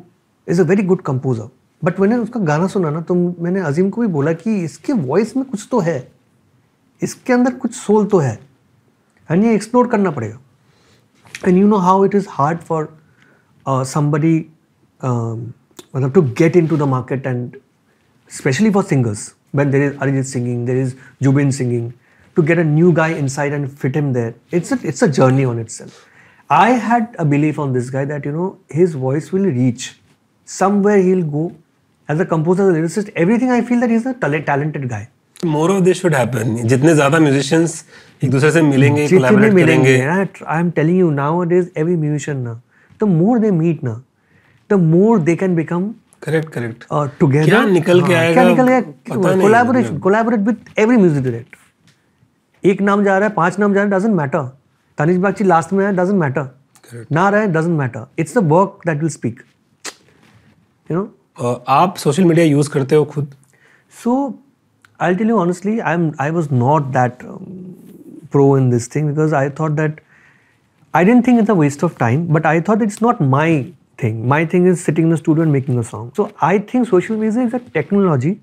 is a very good composer but मैंने उसका गाना सुना ना तो मैंने अजीम को भी बोला कि इसके वॉइस में कुछ तो है इसके अंदर कुछ सोल तो है एंड ये एक्सप्लोर करना पड़ेगा and you know how it is hard for somebody मतलब to get into the market and specially for singers when there is Arijit singing there is Jubin singing to get a new guy inside and fit him there it's it's a journey on itself I had a belief on this guy that you know his voice will reach somewhere he'll go as a composer, as a lyricist. Everything I feel that he's a talented guy. More of this should happen. जितने ज्यादा musicians एक दूसरे से मिलेंगे, collaborate मिलेंगे, करेंगे. I am telling you nowadays every musician ना, the more they meet ना, the more they can become correct correct और टुगेदर क्या निकल के आएगा क्या निकल गया collaboration collaborate with every music director एक नाम जा रहा है पांच नाम जा रहा है doesn't matter Tanish Bagchi last में है डजेंट मैटर ना रहे doesn't matter it's the work that will speak you know आप सोशल मीडिया यूज करते हो खुद so I tell you honestly I am I was not that pro in this thing because I thought that I don't think it's a waste of time but I thought it's not my thing my thing is sitting the student making a song so I think social media is a technology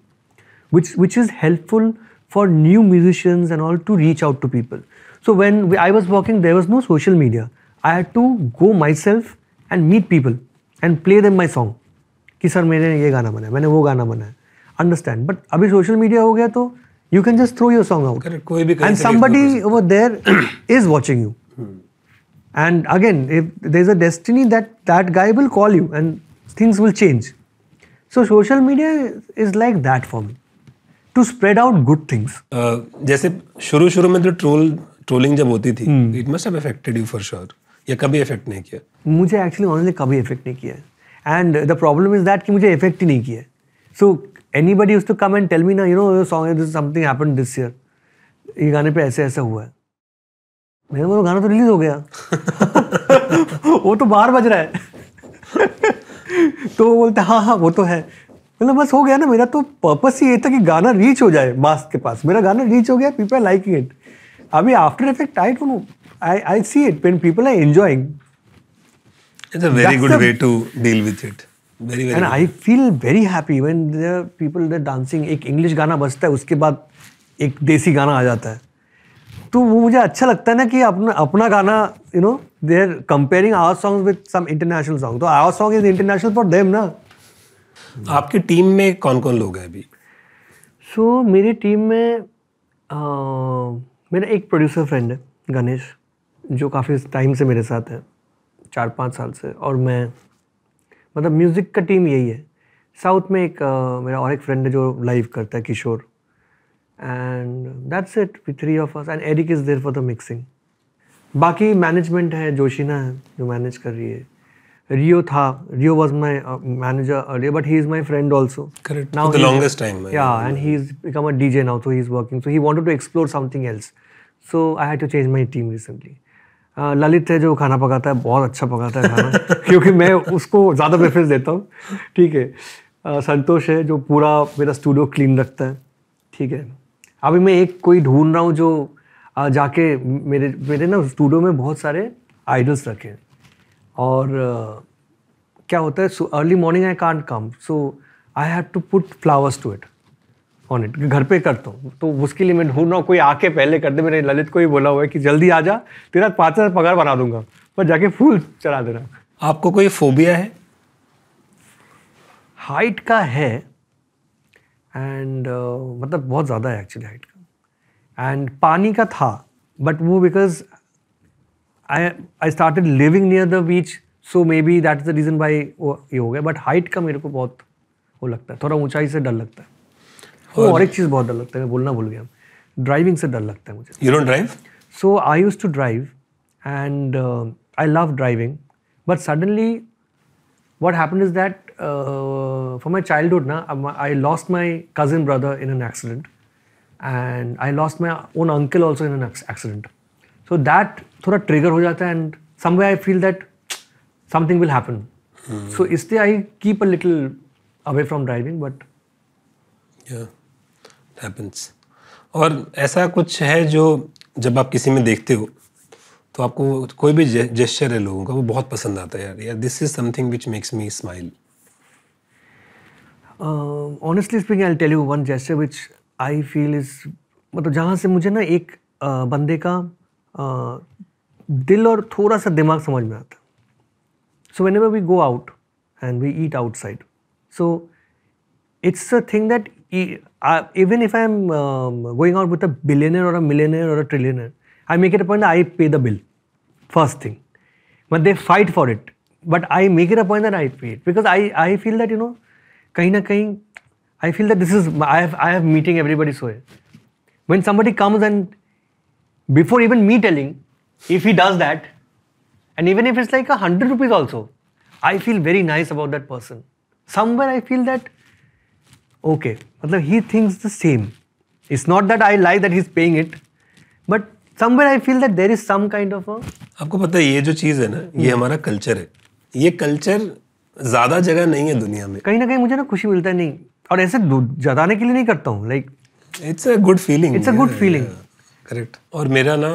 which which is helpful for new musicians and all to reach out to people so when I was walking there was no social media I had to go myself and meet people and play them my song कि sir मैंने ये गाना बनाया मैंने वो गाना बनाया understand but अभी सोशल मीडिया हो गया तो you can just throw your song out कोई भी एंड समबडी वो there is watching you and again if there is a destiny that that guy will call you and things will change so social media is like that for me to spread out good things जैसे शुरू शुरू में तो troll trolling जब होती थी it must have affected you for sure या कभी इफेक्ट नहीं किया मुझे एक्चुअली ऑनली कभी इफेक्ट नहीं किया and the problem is that कि मुझे इफेक्ट ही नहीं किया so anybody to come and tell me ना you know song something happen this year ये गाने पे ऐसे ऐसा हुआ है मेरे को गाना तो रिलीज हो गया वो तो बाहर बज रहा है तो वो बोलते हाँ हाँ वो तो है मतलब बस हो गया ना मेरा तो पर्पस ही ये था कि गाना रीच हो जाए मास्क के पास मेरा गाना रीच हो गया पीपल लाइकिंग इट अभी after effect I don't know I I see it when people are enjoying it's a very good way to deal with it very very I feel very happy when the people the dancing एक English गाना बजता है उसके बाद एक देसी गाना आ जाता है तो वो मुझे अच्छा लगता है ना कि अपना अपना गाना you know they are comparing our songs with some international song तो our song is international for them ना आपकी टीम में कौन कौन लोग हैं अभी सो so, मेरी टीम में uh, मेरा एक प्रोड्यूसर फ्रेंड है गणेश जो काफ़ी टाइम से मेरे साथ है चार पाँच साल से और मैं मतलब म्यूज़िक का टीम यही है साउथ में एक uh, मेरा और एक फ्रेंड है जो लाइव करता है Kishore and that's it with three of us and Eric is there for the mixing बाकी मैनेजमेंट है जोशीना है जो मैनेज कर रही है रियो था Rio was my manager uh but he is my friend also DJ now he he is working so he wanted to explore something else so I had to change my team recently Lalit है जो खाना पकाता है बहुत अच्छा पकाता है खाना क्योंकि मैं उसको ज़्यादा प्रेफरेंस देता हूँ ठीक है संतोष है जो पूरा मेरा स्टूडियो क्लीन रखता है ठीक है अभी मैं एक कोई ढूंढ रहा हूँ जो जाके मेरे मेरे ना स्टूडियो में बहुत सारे आइडल्स रखे हैं और uh, क्या होता है so early morning I can't come so I have to put flowers to it on it घर पे करता हूँ तो उसके लिए मैं ढूंढ कोई आके पहले कर दे मैंने ललित को ही बोला हुआ है कि जल्दी आ जा तेरा पाँच हज़ार पगार बना दूंगा पर जाके फूल चढ़ा देना आपको कोई फोबिया है हाइट का है एंड uh, मतलब बहुत ज़्यादा है एक्चुअली हाइट का एंड पानी का था बट वो because I I start living near the beach so maybe that is the reason why वो ये हो गया बट हाइट का मेरे को बहुत वो लगता है थोड़ा ऊंचाई से डर लगता है और, और एक चीज़ बहुत डर लगता है मैं बोलना भूल गया ड्राइविंग से डर लगता है मुझे you don't drive so I use to drive and I love driving but suddenly what happen is that for my childhood ना I lost my cousin brother in an accident and I lost my own uncle also in an accident so that थोड़ा trigger हो जाता है and someway I feel that something will happen so इसलिए I keep a little away from driving but happens और ऐसा कुछ है जो जब आप किसी में देखते हो तो आपको कोई भी जेस्चर है लोगों का वो बहुत पसंद आता है यार यार this is something which makes me smile honestly speaking I tell you one gesture which I feel is मतलब जहाँ से मुझे ना एक uh, बंदे का uh, दिल और थोड़ा सा दिमाग समझ में आता so whenever we go out and we eat outside so it's a thing that even if I am going out with a billionaire और अ मिलियनर और a trillionaire I make it a point I pay the bill first thing but they fight for it but I make it a point that I pay it because I I feel that you know कहीं ना कहीं I feel that this is I I have meeting everybody so when somebody comes and before even me telling if he does that and even if it's like a hundred rupees also I feel very nice about that person somewhere I feel that okay मतलब he thinks the same it's not that I like that he is paying it but somewhere I feel that there is some kind of आपको पता है ये जो चीज है ना ये hmm. हमारा कल्चर है ये कल्चर ज्यादा जगह नहीं है दुनिया में कहीं ना कहीं मुझे ना खुशी मिलता है नहीं और ऐसे जताने के लिए नहीं करता हूँ like it's a good feeling it's a good feeling correct और मेरा ना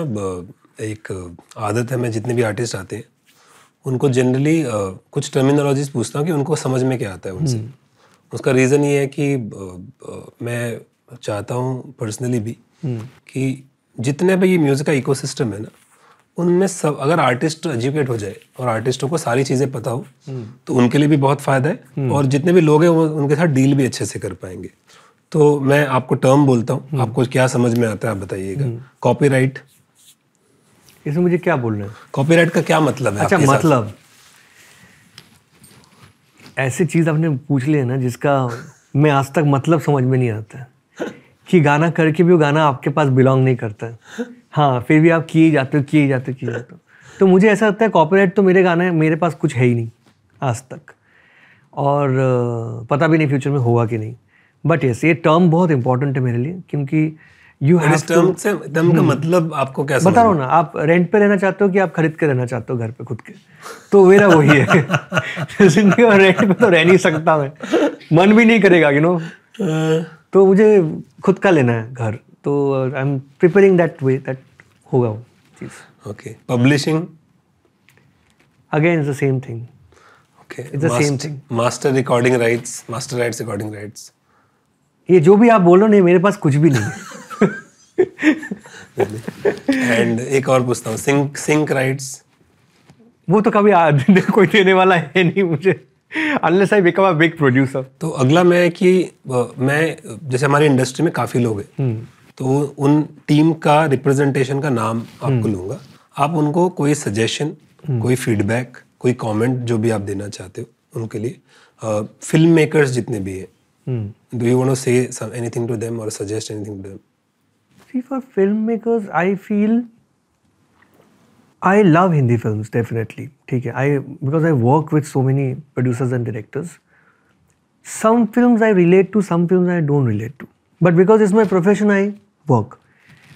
एक आदत है मैं जितने भी आर्टिस्ट आते हैं उनको जनरली कुछ टर्मिनोलॉजीज पूछता हूँ कि उनको समझ में क्या आता है उनसे हम्म। उसका रीज़न ये है कि मैं चाहता हूँ पर्सनली भी हम्म। कि जितने भी ये म्यूज़िक का इकोसिस्टम है ना उनमें सब अगर आर्टिस्ट एजुकेट हो जाए और आर्टिस्टों को सारी चीज़ें पता हो हम्म। तो उनके लिए भी बहुत फ़ायदा है और जितने भी लोग हैं वो उनके साथ डील भी अच्छे से कर पाएंगे तो मैं आपको टर्म बोलता हूँ आपको क्या समझ में आता है आप बताइएगा कॉपीराइट इसमें मुझे क्या बोल बोलना है कॉपीराइट का क्या मतलब है अच्छा मतलब ऐसी चीज़ आपने पूछ ली है ना जिसका मैं आज तक मतलब समझ में नहीं आता कि गाना करके भी वो गाना आपके पास बिलोंग नहीं करता हाँ फिर भी आप किए जाते हो किए जाते हो किए जाते हो तो मुझे ऐसा लगता है कॉपीराइट तो मेरे गाने मेरे पास कुछ है ही नहीं आज तक और पता भी नहीं फ्यूचर में होगा कि नहीं बट यस ये टर्म बहुत इंपॉर्टेंट है मेरे लिए क्योंकि यू हैव टर्म से टर्म का hmm. मतलब आपको कैसे बता रहा हूँ ना आप रेंट पे रहना चाहते हो कि आप खरीद के रहना चाहते हो घर पे खुद के तो मेरा वही है जिंदगी में रेंट पे तो रह नहीं सकता मैं मन भी नहीं करेगा यू नो हाँ। तो मुझे खुद का लेना है घर तो I am preparing that way that होगा वो चीज़ okay publishing again is the same thing okay it's the same thing master recording rights master rights recording rights ये जो भी आप बोल रहे हो नहीं मेरे पास कुछ भी नहीं एंड एक और पूछता हूँ सिंक सिंक राइट्स वो तो कभी आ, कोई देने वाला है नहीं मुझे unless I become a big producer तो अगला मैं कि मैं जैसे हमारी इंडस्ट्री में काफ़ी लोग हैं हम्म। तो उन टीम का रिप्रेजेंटेशन का नाम आपको हम्म। लूँगा आप उनको कोई सजेशन हम्म। कोई फीडबैक कोई कमेंट जो भी आप देना चाहते हो उनके लिए फिल्म मेकर्स जितने भी हैं do you want to say anything to them और suggest anything to them philosophy for film makers I feel I love Hindi film definitely ठीक है I because I work with so many producers and directors some film I relate to some film I don't relate to but because is my profession I work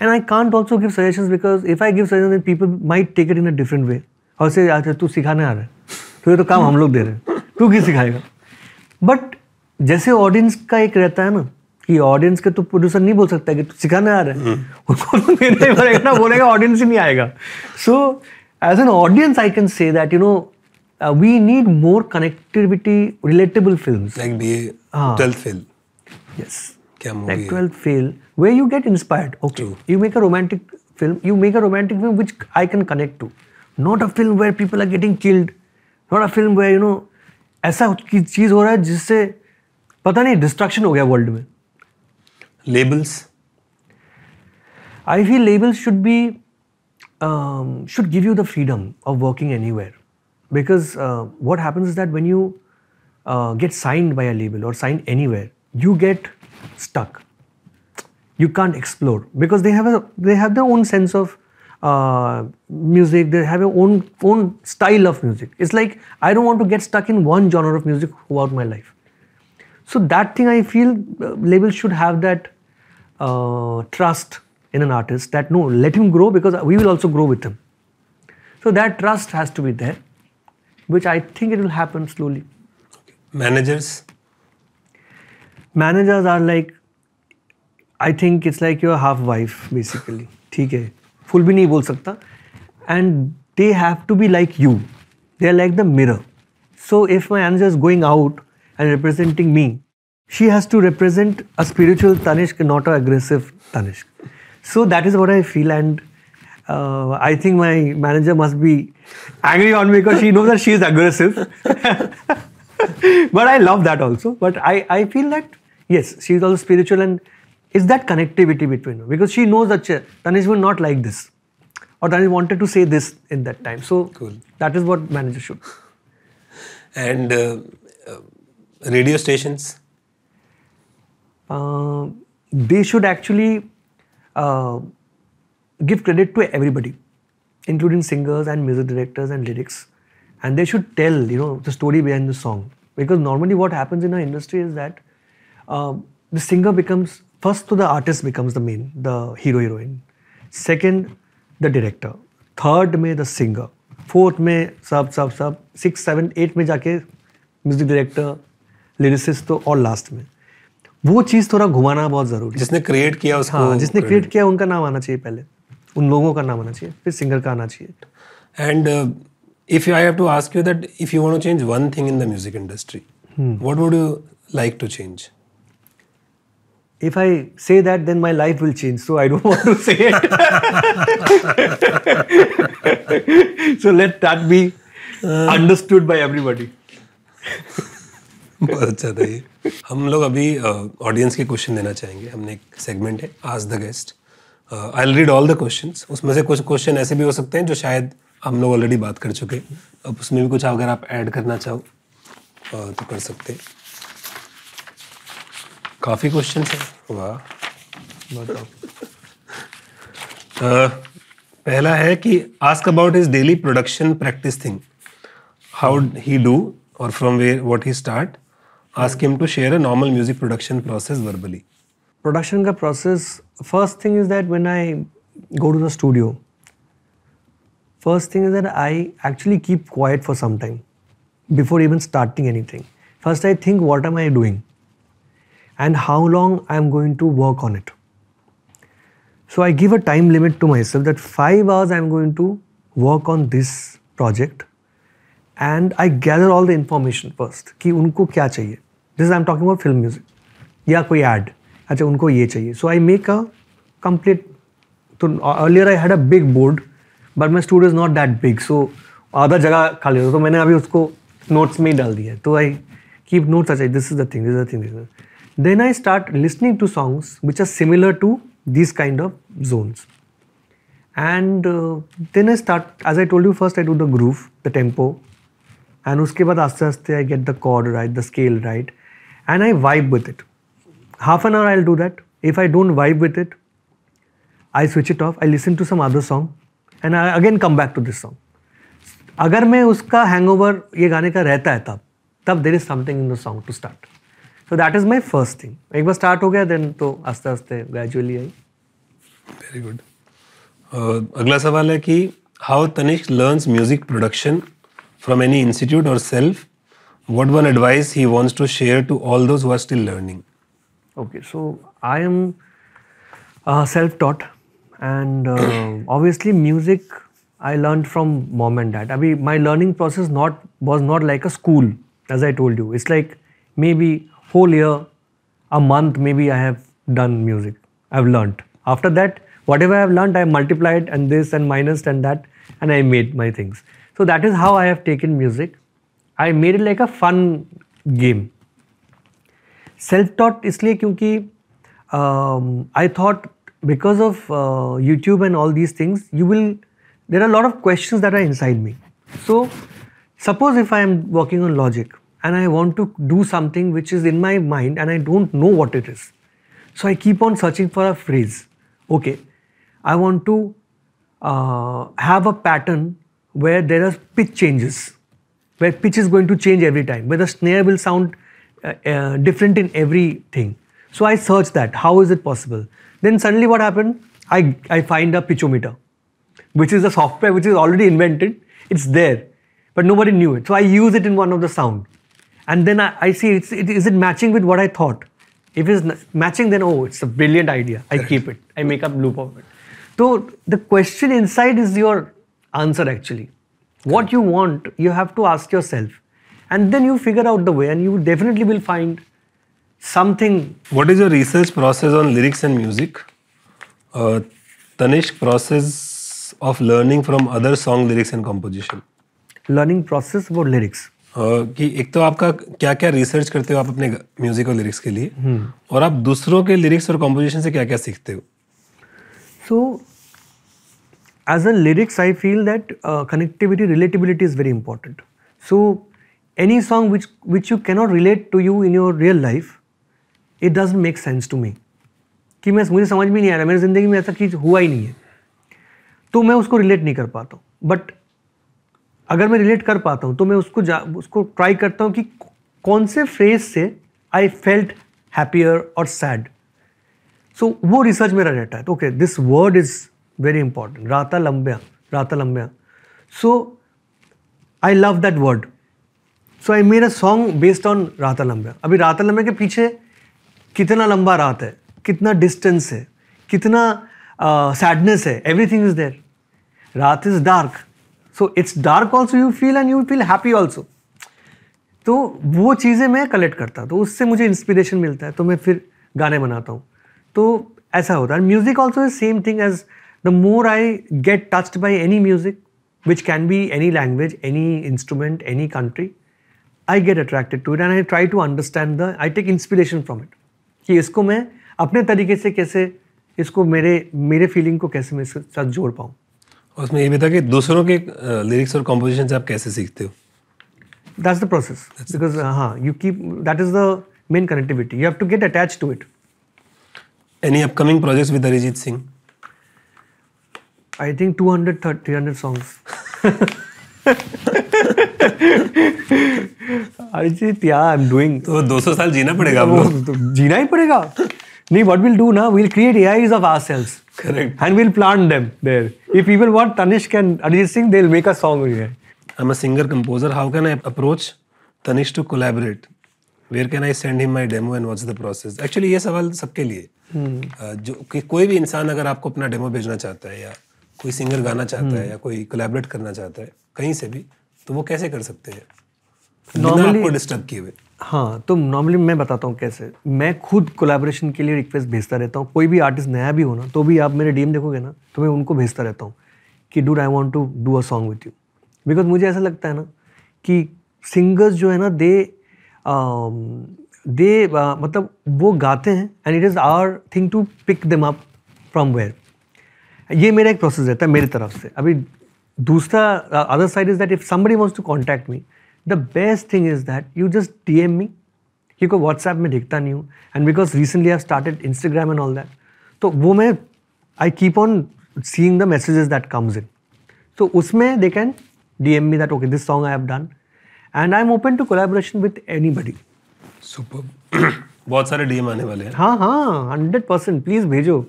and I can't also give suggestion because if I give suggestion then people may take it in a different way और से अच्छा तू सिखाने आ रहा है तो ये तो काम हम लोग दे रहे हैं तू क्यों सिखाएगा बट जैसे ऑडियंस का एक रहता है ना कि ऑडियंस के तो प्रोड्यूसर नहीं बोल सकता कि तू सिखाने आ रहे है उनको तो देना ही पड़ेगा ना बोलेगा ऑडियंस ही नहीं आएगा so as an audience I can say that you know we need more connectivity relatable film like be twelfth fail yes क्या movie like twelfth fail way you get inspired okay you make a romantic film you make a romantic film which I can connect to not a film where people are getting killed not a film where you know ऐसा चीज़ हो रहा है जिससे पता नहीं destruction हो गया वर्ल्ड में labels. I feel labels should be um, should give you the freedom of working anywhere, because uh, what happens is that when you uh, get signed by a label or signed anywhere, you get stuck. You can't explore because they have a they have their own sense of uh, music. They have their own own style of music. It's like I don't want to get stuck in one genre of music throughout my life. So that thing I feel uh, labels should have that uh, trust in an artist that no, let him grow because we will also grow with him. So that trust has to be there, which I think it will happen slowly. Managers? Managers are like, I think it's like your half wife basically. ठीक है full भी नहीं बोल सकता they they have to be like you they are like the mirror so if my anger is going out and representing she has to represent a spiritual Tanishq, not an aggressive Tanishq. So that is what I feel, and uh, I think my manager must be angry on me because she knows that she is aggressive. but I love that also. But I, I feel that, yes, she is also spiritual, and it's that connectivity between them because she knows that Tanishq will not like this. Or Tanishq wanted to say this in that time. So cool. that is what manager should. And uh, uh, radio stations? They should actually give credit to everybody including singers and music directors and lyrics and they should tell you know the story behind the song because normally what happens in a industry is that the singer becomes first to the artist becomes the main the hero heroine second the director third में the singer fourth में सब सब सब six seven eight में जाके music director lyricist तो और last में वो चीज़ थोड़ा घुमाना बहुत ज़रूरी जिसने क्रिएट किया उसको हाँ जिसने क्रिएट किया उनका नाम आना चाहिए पहले उन लोगों का नाम आना चाहिए फिर सिंगर का आना चाहिए and if I have to ask you that if you want to change one thing in the music industry what would you like to change if I say that then my life will change so I don't want to say it. so let that be uh, understood by बहुत अच्छा था ये हम लोग अभी audience के question देना चाहेंगे हमने एक सेगमेंट है आज the guest I'll read all the question उसमें से कुछ क्वेश्चन ऐसे भी हो सकते हैं जो शायद हम लोग ऑलरेडी बात कर चुके हैं अब उसमें भी कुछ अगर आप ऐड करना चाहो तो कर सकते काफ़ी क्वेश्चन है वाह बताओ पहला है कि ask about is daily production practice thing how he do और from where what he start ask him to share a normal music production process verbally? Production ka process, first thing is that when I go to the studio, first thing is that I actually keep quiet for some time before even starting anything. First, I think what am I doing and how long I'm going to work on it. So I give a time limit to myself that five hours I'm going to work on this project and I gather all the information first कि उनको क्या चाहिए this I am talking about film music या कोई ad अच्छा उनको ये चाहिए so I make a complete तो earlier I had a big board but my studio is not that big so आधा जगह खाली होता तो मैंने अभी उसको नोट्स में ही डाल दिया तो आई कीप नोट्स अच्छा this is the thing this is the thing then I start listening to songs which are similar to this kind of zones and then I start as I told you first I do the groove the tempo and उसके बाद आस्ते आस्ते I get the chord right the scale right and I vibe with it half an hour I do that if I don't vibe with it I switch it off I listen to some other song and I again come back to this song अगर मैं उसका hang over ये गाने का रहता है तब तब there is something in the song to start so that is my first thing एक बार स्टार्ट हो गया देन तो आस्ते आस्ते gradually I very good uh, अगला सवाल है कि how Tanish learn music production from any institute or self, what one advice he wants to share to all those who are still learning? Okay, so I am uh, self taught, and uh, obviously, music I learned from mom and dad. I mean, my learning process not was not like a school, as I told you. It's like maybe whole year, a month, maybe I have done music. I've learned. After that, whatever I've learned, I multiplied and this and minus and that, and I made my things. So that is how I have taken music. I made it like a fun game. Self-taught इसलिए क्योंकि um, I thought because of uh, YouTube and all these things, you will there are a lot of questions that are inside me. So suppose if I am working on logic and I want to do something which is in my mind and I don't know what it is. So I keep on searching for a phrase. Okay, I want to uh, have a pattern where there are pitch changes, where pitch is going to change every time, where the snare will sound uh, uh, different in everything. So I searched that. How is it possible? Then suddenly what happened? I, I find a pitchometer, which is a software which is already invented. It's there, but nobody knew it. So I use it in one of the sound. And then I, I see, it's, it, is it matching with what I thought? If it's matching, then oh, it's a brilliant idea. I keep it. I make up loop of it. So the question inside is your answer actually. Correct. What you want, you have to ask yourself. And then you figure out the way, and you definitely will find something. What is your research process on lyrics and music? Uh, Tanishq process of learning from other song lyrics and composition. Learning process about lyrics. कि एक तो आपका क्या क्या research करते हो आप अपने म्यूजिक और लिरिक्स के लिए और आप दूसरों के लिरिक्स और कॉम्पोजिशन से क्या क्या सीखते हो सो as a lyrics, I feel that uh, connectivity, relatability is very important. So any song which which you cannot relate to you in your real life, it doesn't make sense to me. कि मैं मुझे समझ में नहीं आ रहा मेरी ज़िंदगी में ऐसा चीज़ हुआ ही नहीं है तो मैं उसको रिलेट नहीं कर पाता हूँ बट अगर मैं रिलेट कर पाता हूँ तो मैं उसको जा उसको ट्राई करता हूँ कि कौन से फ्रेज से आई फेल्ट हैप्पियर और सैड सो वो रिसर्च मेरा रहता है okay this word is very important राता लंबिया राता लंबिया so I love that word so I made a song based on राता लंबिया अभी राता लंबिया के पीछे कितना लंबा रात है कितना डिस्टेंस है कितना सैडनेस है एवरीथिंग इज देयर रात is dark so it's dark also you feel and you feel happy also तो वो चीज़ें मैं कलेक्ट करता तो उससे मुझे इंस्पिरेशन मिलता है तो मैं फिर गाने बनाता हूँ तो ऐसा होता है music also is same thing as the more I get touched by any music which can be any language any instrument any country I get attracted to it and I try to understand the I take inspiration from it कि इसको मैं अपने तरीके से कैसे इसको मेरे मेरे फीलिंग को कैसे मैं इसके साथ जोड़ पाऊँ उसमें ये भी था कि दूसरों के लिरिक्स और कॉम्पोजिशन से आप कैसे सीखते हो दैट द प्रोसेस बिकॉज हाँ you keep that is the main connectivity you have to get attach to it any upcoming project with Arijit Singh I think two hundred 200, hundred songs Arijit या आई एम डूइंग तो 200 साल जीना पड़ेगा हम तो, तो।, तो जीना ही पड़ेगा नहीं व्हाट विल डू ना will create AIs of ourselves correct and will plant them there if people want Tanishk and Arijit Singh they will make a song here I am a singer composer how can I approach Tanishk to collaborate where can I send him my demo and what's the process actually ये सवाल सबके लिए hmm. uh, जो कोई भी इंसान अगर आपको अपना डेमो भेजना चाहता है या कोई सिंगर गाना चाहता है हम्म। या कोई कोलेबरेट करना चाहता है कहीं से भी तो वो कैसे कर सकते हैं नॉर्मली डिस्टर्ब किए हुए हाँ तो नॉर्मली मैं बताता हूँ कैसे मैं खुद कोलेबोरेशन के लिए रिक्वेस्ट भेजता रहता हूँ कोई भी आर्टिस्ट नया भी हो ना तो भी आप मेरे डीएम देखोगे ना तो मैं उनको भेजता रहता हूँ कि dude I want to do a song with you because मुझे ऐसा लगता है ना कि सिंगर्स जो है ना दे दे um, uh, मतलब वो गाते हैं and it is our thing to pick them up from where ये मेरा एक प्रोसेस रहता है मेरी तरफ से अभी दूसरा other side is that if somebody wants to contact me the best thing is that you just D M me क्योंकि व्हाट्सएप में देखता नहीं हूँ and because recently I started Instagram and all that तो वो मैं I keep on seeing the messages that comes in so उसमें they can D M me that okay this song I have done and I am open to collaboration with anybody super बहुत सारे DM आने वाले हैं हाँ हाँ hundred percent please भेजो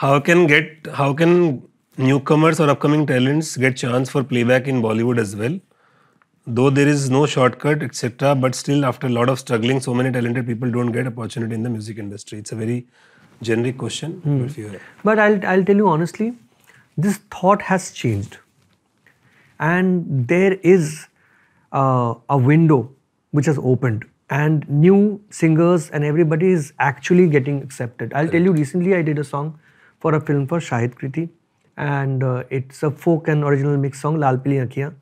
How can get how can newcomers or upcoming talents get chance for playback in Bollywood as well? Though there is no shortcut, etc. But still, after a lot of struggling, so many talented people don't get opportunity in the music industry. It's a very generic question. Hmm. But I'll I'll tell you honestly, this thought has changed, and there is uh, a window which has opened and new singers and everybody is actually getting accepted. I'll tell you recently I did a song for a film for Shahid Kriti, and uh, it's a folk and original mix song Lal Pili Akhiya.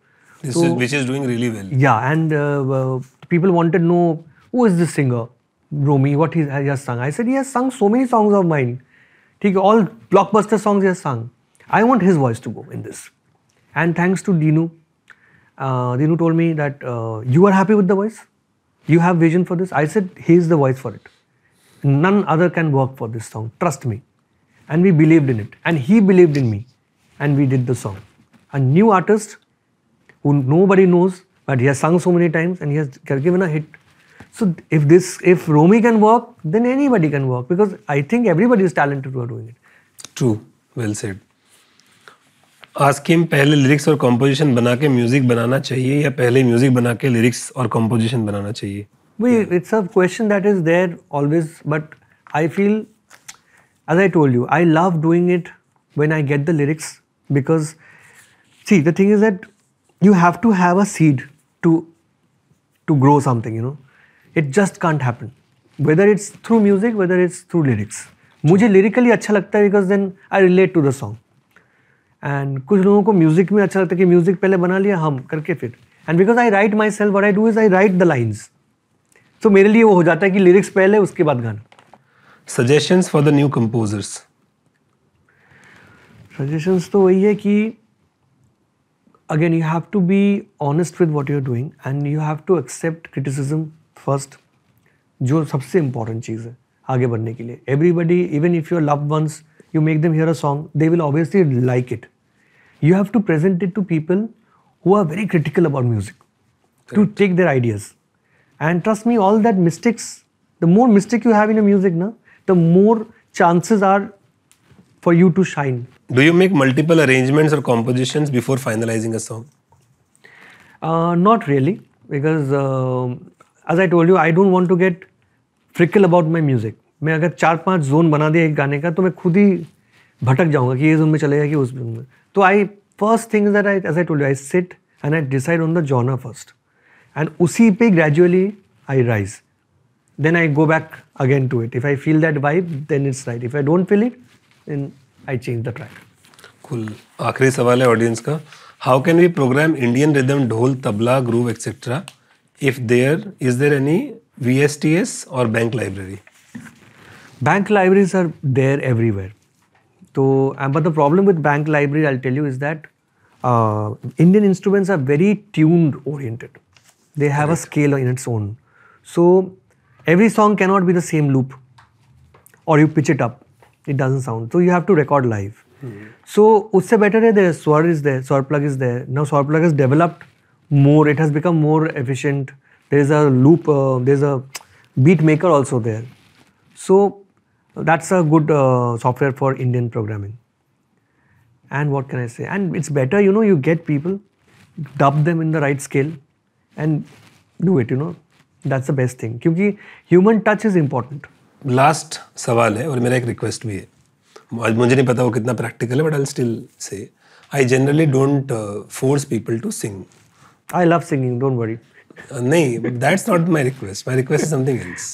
So, which is doing really well. Yeah, and uh, people wanted to know who is this singer, Romy, what he, has sung. I said he has sung so many songs of mine. All blockbuster songs he has sung. I want his voice to go in this. And thanks to Dinu, uh, Dinu told me that uh, you are happy with the voice, you have vision for this. I said, he is the voice for it. None other can work for this song. Trust me and we believed in it and he believed in me and we did the song a new artist who nobody knows but he has sung so many times and he has given a hit so if this if romy can work then anybody can work because i think everybody is talented who are doing it true well said Ask him: lyrics lyrics or composition, के music banana chahiye ya pehle music बना के lyrics और composition बनाना चाहिए it's a question that is there always but I as I told you, I love doing it when I get the lyrics because, see, the thing is that you have to have a seed to to grow something. You know, it just can't happen. Whether it's through music, whether it's through lyrics. मुझे lyrically अच्छा लगता है because then I relate to the song and कुछ लोगों को music में अच्छा लगता है कि म्यूजिक पहले बना लिया हम करके फिर and because I write myself what I do is I write the lines तो मेरे लिए वो हो जाता है कि लिरिक्स पहले उसके बाद गाना suggestions for the new composers suggestions तो वही है कि again you have to be honest with what you are doing and you have to accept criticism first जो सबसे इंपॉर्टेंट चीज़ है आगे बढ़ने के लिए everybody even if your love once you make them hear a song they will obviously like it you have to present it to people who are very critical about music to take their ideas and trust me all that mistakes the more mistake you have in a music ना the more chances are for you to shine. Do you make multiple arrangements or compositions before finalizing a song? Uh, not really, because uh, as I told you, I don't want to get fickle about my music मैं अगर चार पांच zone बना दिया एक गाने का तो मैं खुद ही भटक जाऊंगा कि ये जोन में चलेगा कि उस जोन में तो I first thing that I as I told I sit and I decide on the genre first and उसी पे gradually I rise then I go back again to it. If I feel that vibe, then it's right. If I don't feel it, then I change the track. Cool. Akhri सवाल audience audience How can we program Indian rhythm, ढोल, tabla, groove, etc. If there is there any VSTS or bank library? Bank libraries are there everywhere. So, uh, but the problem with bank library, I'll tell you, is that uh, Indian instruments are very tuned oriented. They have a scale in its own. So every song cannot be the same loop or you pitch it up it doesn't sound so you have to record live mm-hmm. so usse better the swar is there swar plug is there now swar plug has developed more it has become more efficient there is a loop uh, there is a beat maker also there so that's a good uh, software for indian programming and what can i say and it's better you know you get people dub them in the right scale and do it you know that's the best thing क्योंकि human touch is important last सवाल है और मेरा एक request भी है मुझे नहीं पता वो कितना प्रैक्टिकल है but I still say I generally don't force people to sing I love singing don't worry नहीं that's not my request my request is something else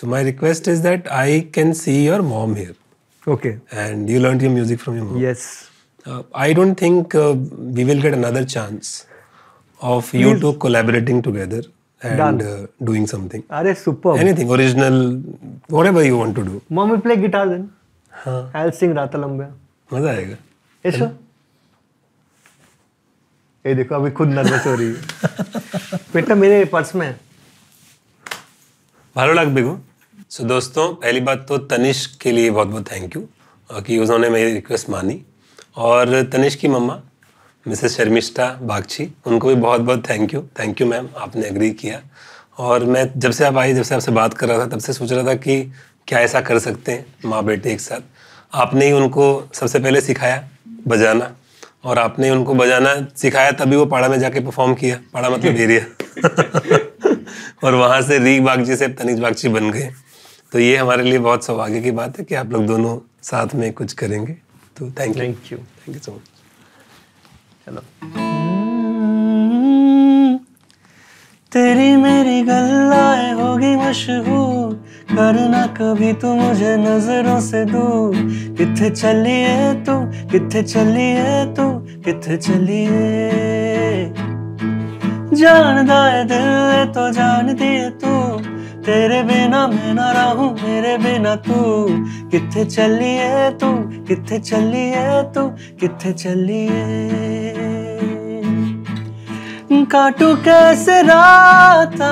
so my request is that I can see your mom here okay and you learn your music from your mom yes I don't think we will get another chance of you to collaborating together and Dance. Uh, doing something. Are superb. Anything original, whatever you want to do. Mom play guitar then. Haan. I'll sing राता लंबे. मजा आएगा. Yes sir. ये देखो अभी खुद nervous हो रही है बेटा मेरे पर्स में भालो लग बिगो सो दोस्तों पहली बात तो तनिष के लिए बहुत बहुत थैंक यू कि उन्होंने मेरी रिक्वेस्ट मानी और तनिष की मम्मा मिसेस शर्मिष्ठा बागची उनको भी बहुत बहुत thank you thank you ma'am आपने एग्री किया और मैं जब से आप आई जब से आपसे बात कर रहा था तब से सोच रहा था कि क्या ऐसा कर सकते हैं माँ बेटे एक साथ आपने ही उनको सबसे पहले सिखाया बजाना और आपने उनको बजाना सिखाया तभी वो पाड़ा में जाके परफॉर्म किया पाड़ा मतलब एरिया और वहाँ से रीग बागची से तनिज बागची बन गए तो ये हमारे लिए बहुत सौभाग्य की बात है कि आप लोग दोनों साथ में कुछ करेंगे तो thank you thank you thank you so much चलो हम्म, तेरी मेरी गल्लाए होगी मशहूर करना कभी तू मुझे नजरों से दूर किथे है तू किथे है तू किथे चलिए जानदा है दिल तो जानती है तू तेरे बिना मैं ना रहूं मेरे बिना तू किथे चली है तू किथे चली है तू किथे चली है काटू कैसे राता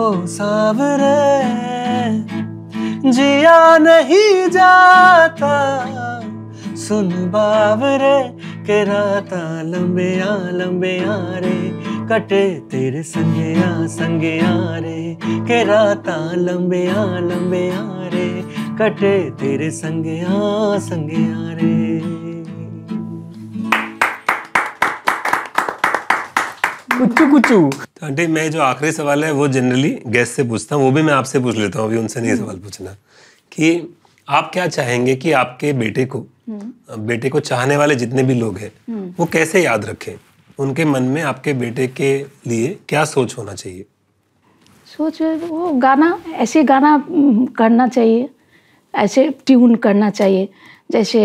ओ सावरे जिया नहीं जाता सुन बावरे के राता लंबे आ लंबे आ रे कटे तेरे संगे आ संगे आ रे के राता लंबे आ लंबे आ रे कटे तेरे संगे आ संगे आ रे कुच्चू कुच्चू तो आंटी मैं जो आखिरी सवाल है वो जनरली गेस्ट से पूछता हूँ वो भी मैं आपसे पूछ लेता हूँ अभी उनसे नहीं सवाल पूछना कि आप क्या चाहेंगे कि आपके बेटे को हम्म। बेटे को चाहने वाले जितने भी लोग हैं हम्म। वो कैसे याद रखें उनके मन में आपके बेटे के लिए क्या सोच होना चाहिए सोच वो गाना ऐसे गाना हम्म, करना चाहिए ऐसे ट्यून करना चाहिए जैसे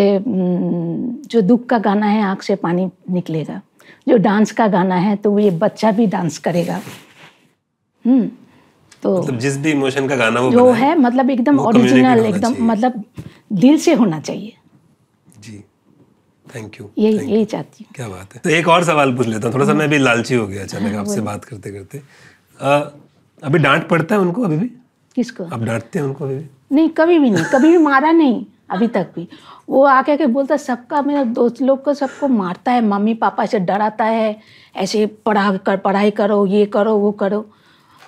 जो दुख का गाना है आँख से पानी निकलेगा जो डांस का गाना है तो ये बच्चा भी डांस करेगा हम्म तो मतलब जिस भी इमोशन का गाना वो जो है मतलब एकदम ओरिजिनल एकदम मतलब दिल से होना चाहिए जी थैंक यू यही यही चाहती हूँ क्या बात है तो एक और सवाल पूछ लेता हूँ थोड़ा सा हम्म। मैं भी लालची हो गया अचानक हाँ, आपसे बात करते करते आ, अभी डांट पड़ता है उनको अभी भी किसको आप डांटते हैं उनको अभी भी नहीं कभी भी नहीं कभी भी मारा नहीं अभी तक भी वो आके आके बोलता है सबका मेरा दोस्त लोग को सबको मारता है मम्मी पापा से डराता है ऐसे पढ़ा कर पढ़ाई करो ये करो वो करो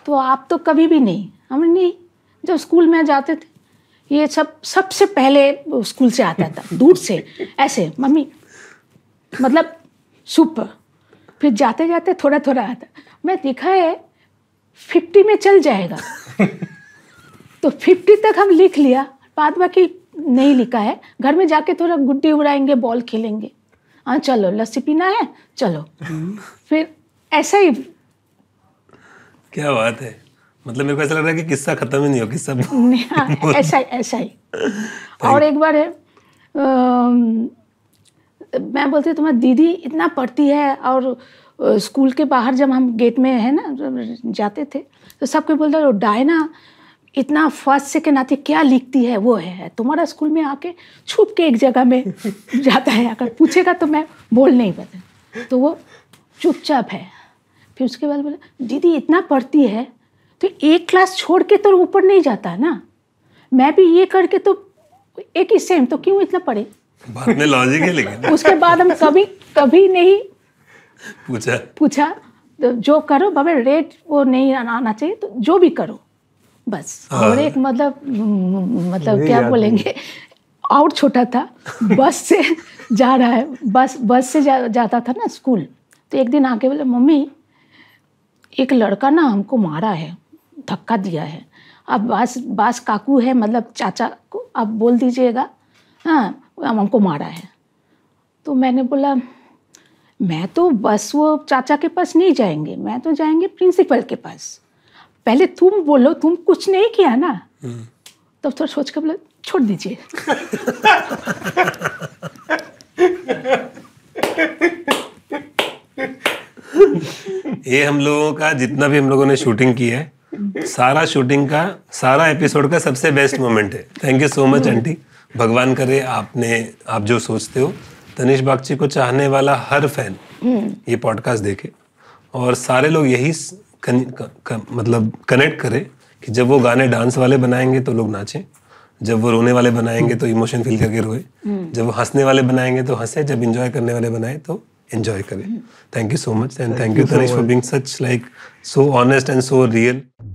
तो आप तो कभी भी नहीं हम नहीं जब स्कूल में जाते थे ये सब सबसे पहले स्कूल से आता था दूर से ऐसे मम्मी मतलब सुपर फिर जाते जाते थोड़ा थोड़ा आता मैं देखा है फिफ्टी में चल जाएगा तो फिफ्टी तक हम लिख लिया बाद बाकी नहीं लिखा है घर में जाके थोड़ा गुड्डी उड़ाएंगे बॉल खेलेंगे हाँ चलो लस्सी पीना है चलो फिर ऐसा ही क्या बात है मतलब मेरे को ऐसा लग रहा है कि किस्सा खत्म ही नहीं हो किस्सा हाँ, ऐसा ही ऐसा ही और एक बार है आ, मैं बोलती हूँ तुम्हारी दीदी इतना पढ़ती है और स्कूल के बाहर जब हम गेट में है ना जाते थे तो सबको बोलता है डायना इतना फर्स्ट सेकेंड आते क्या लिखती है वो है तुम्हारा स्कूल में आके छुप के एक जगह में जाता है अगर पूछेगा तो मैं बोल नहीं पाता तो वो चुपचाप है फिर उसके बाद बोला दीदी इतना पढ़ती है तो एक क्लास छोड़ के तो ऊपर नहीं जाता ना मैं भी ये करके तो एक ही सेम तो क्यों इतना पढ़े में लॉजिक है लेकिन उसके बाद हम कभी कभी नहीं पूछा पूछा तो जो करो बाबा रेट वो नहीं आना चाहिए तो जो भी करो बस हाँ। और एक मतलब मतलब क्या बोलेंगे और छोटा था बस से जा रहा है बस बस से जा, जाता था ना स्कूल तो एक दिन आके बोले मम्मी एक लड़का ना हमको मारा है धक्का दिया है अब बास बास काकू है मतलब चाचा को आप बोल दीजिएगा हाँ हम हमको मारा है तो मैंने बोला मैं तो बस वो चाचा के पास नहीं जाएंगे मैं तो जाएंगे प्रिंसिपल के पास पहले तुम बोलो तुम कुछ नहीं किया ना हम्म। तब थोड़ा सोच कर बोला छोड़ दीजिए ये हम लोगों का जितना भी हम लोगों ने शूटिंग की है सारा शूटिंग का सारा एपिसोड का सबसे बेस्ट मोमेंट है thank you so much aunty भगवान करे आपने आप जो सोचते हो तनिष बागची को चाहने वाला हर फैन हम्म। ये पॉडकास्ट देखे और सारे लोग यही कन, क, क, मतलब कनेक्ट करे कि जब वो गाने डांस वाले बनाएंगे तो लोग नाचें जब वो रोने वाले बनाएंगे तो इमोशन फील करके रोए जब वो हंसने वाले बनाएंगे तो हंसे जब इंजॉय करने वाले बनाए तो एंजॉय करें thank you so much and thank you for being such like so honest and so real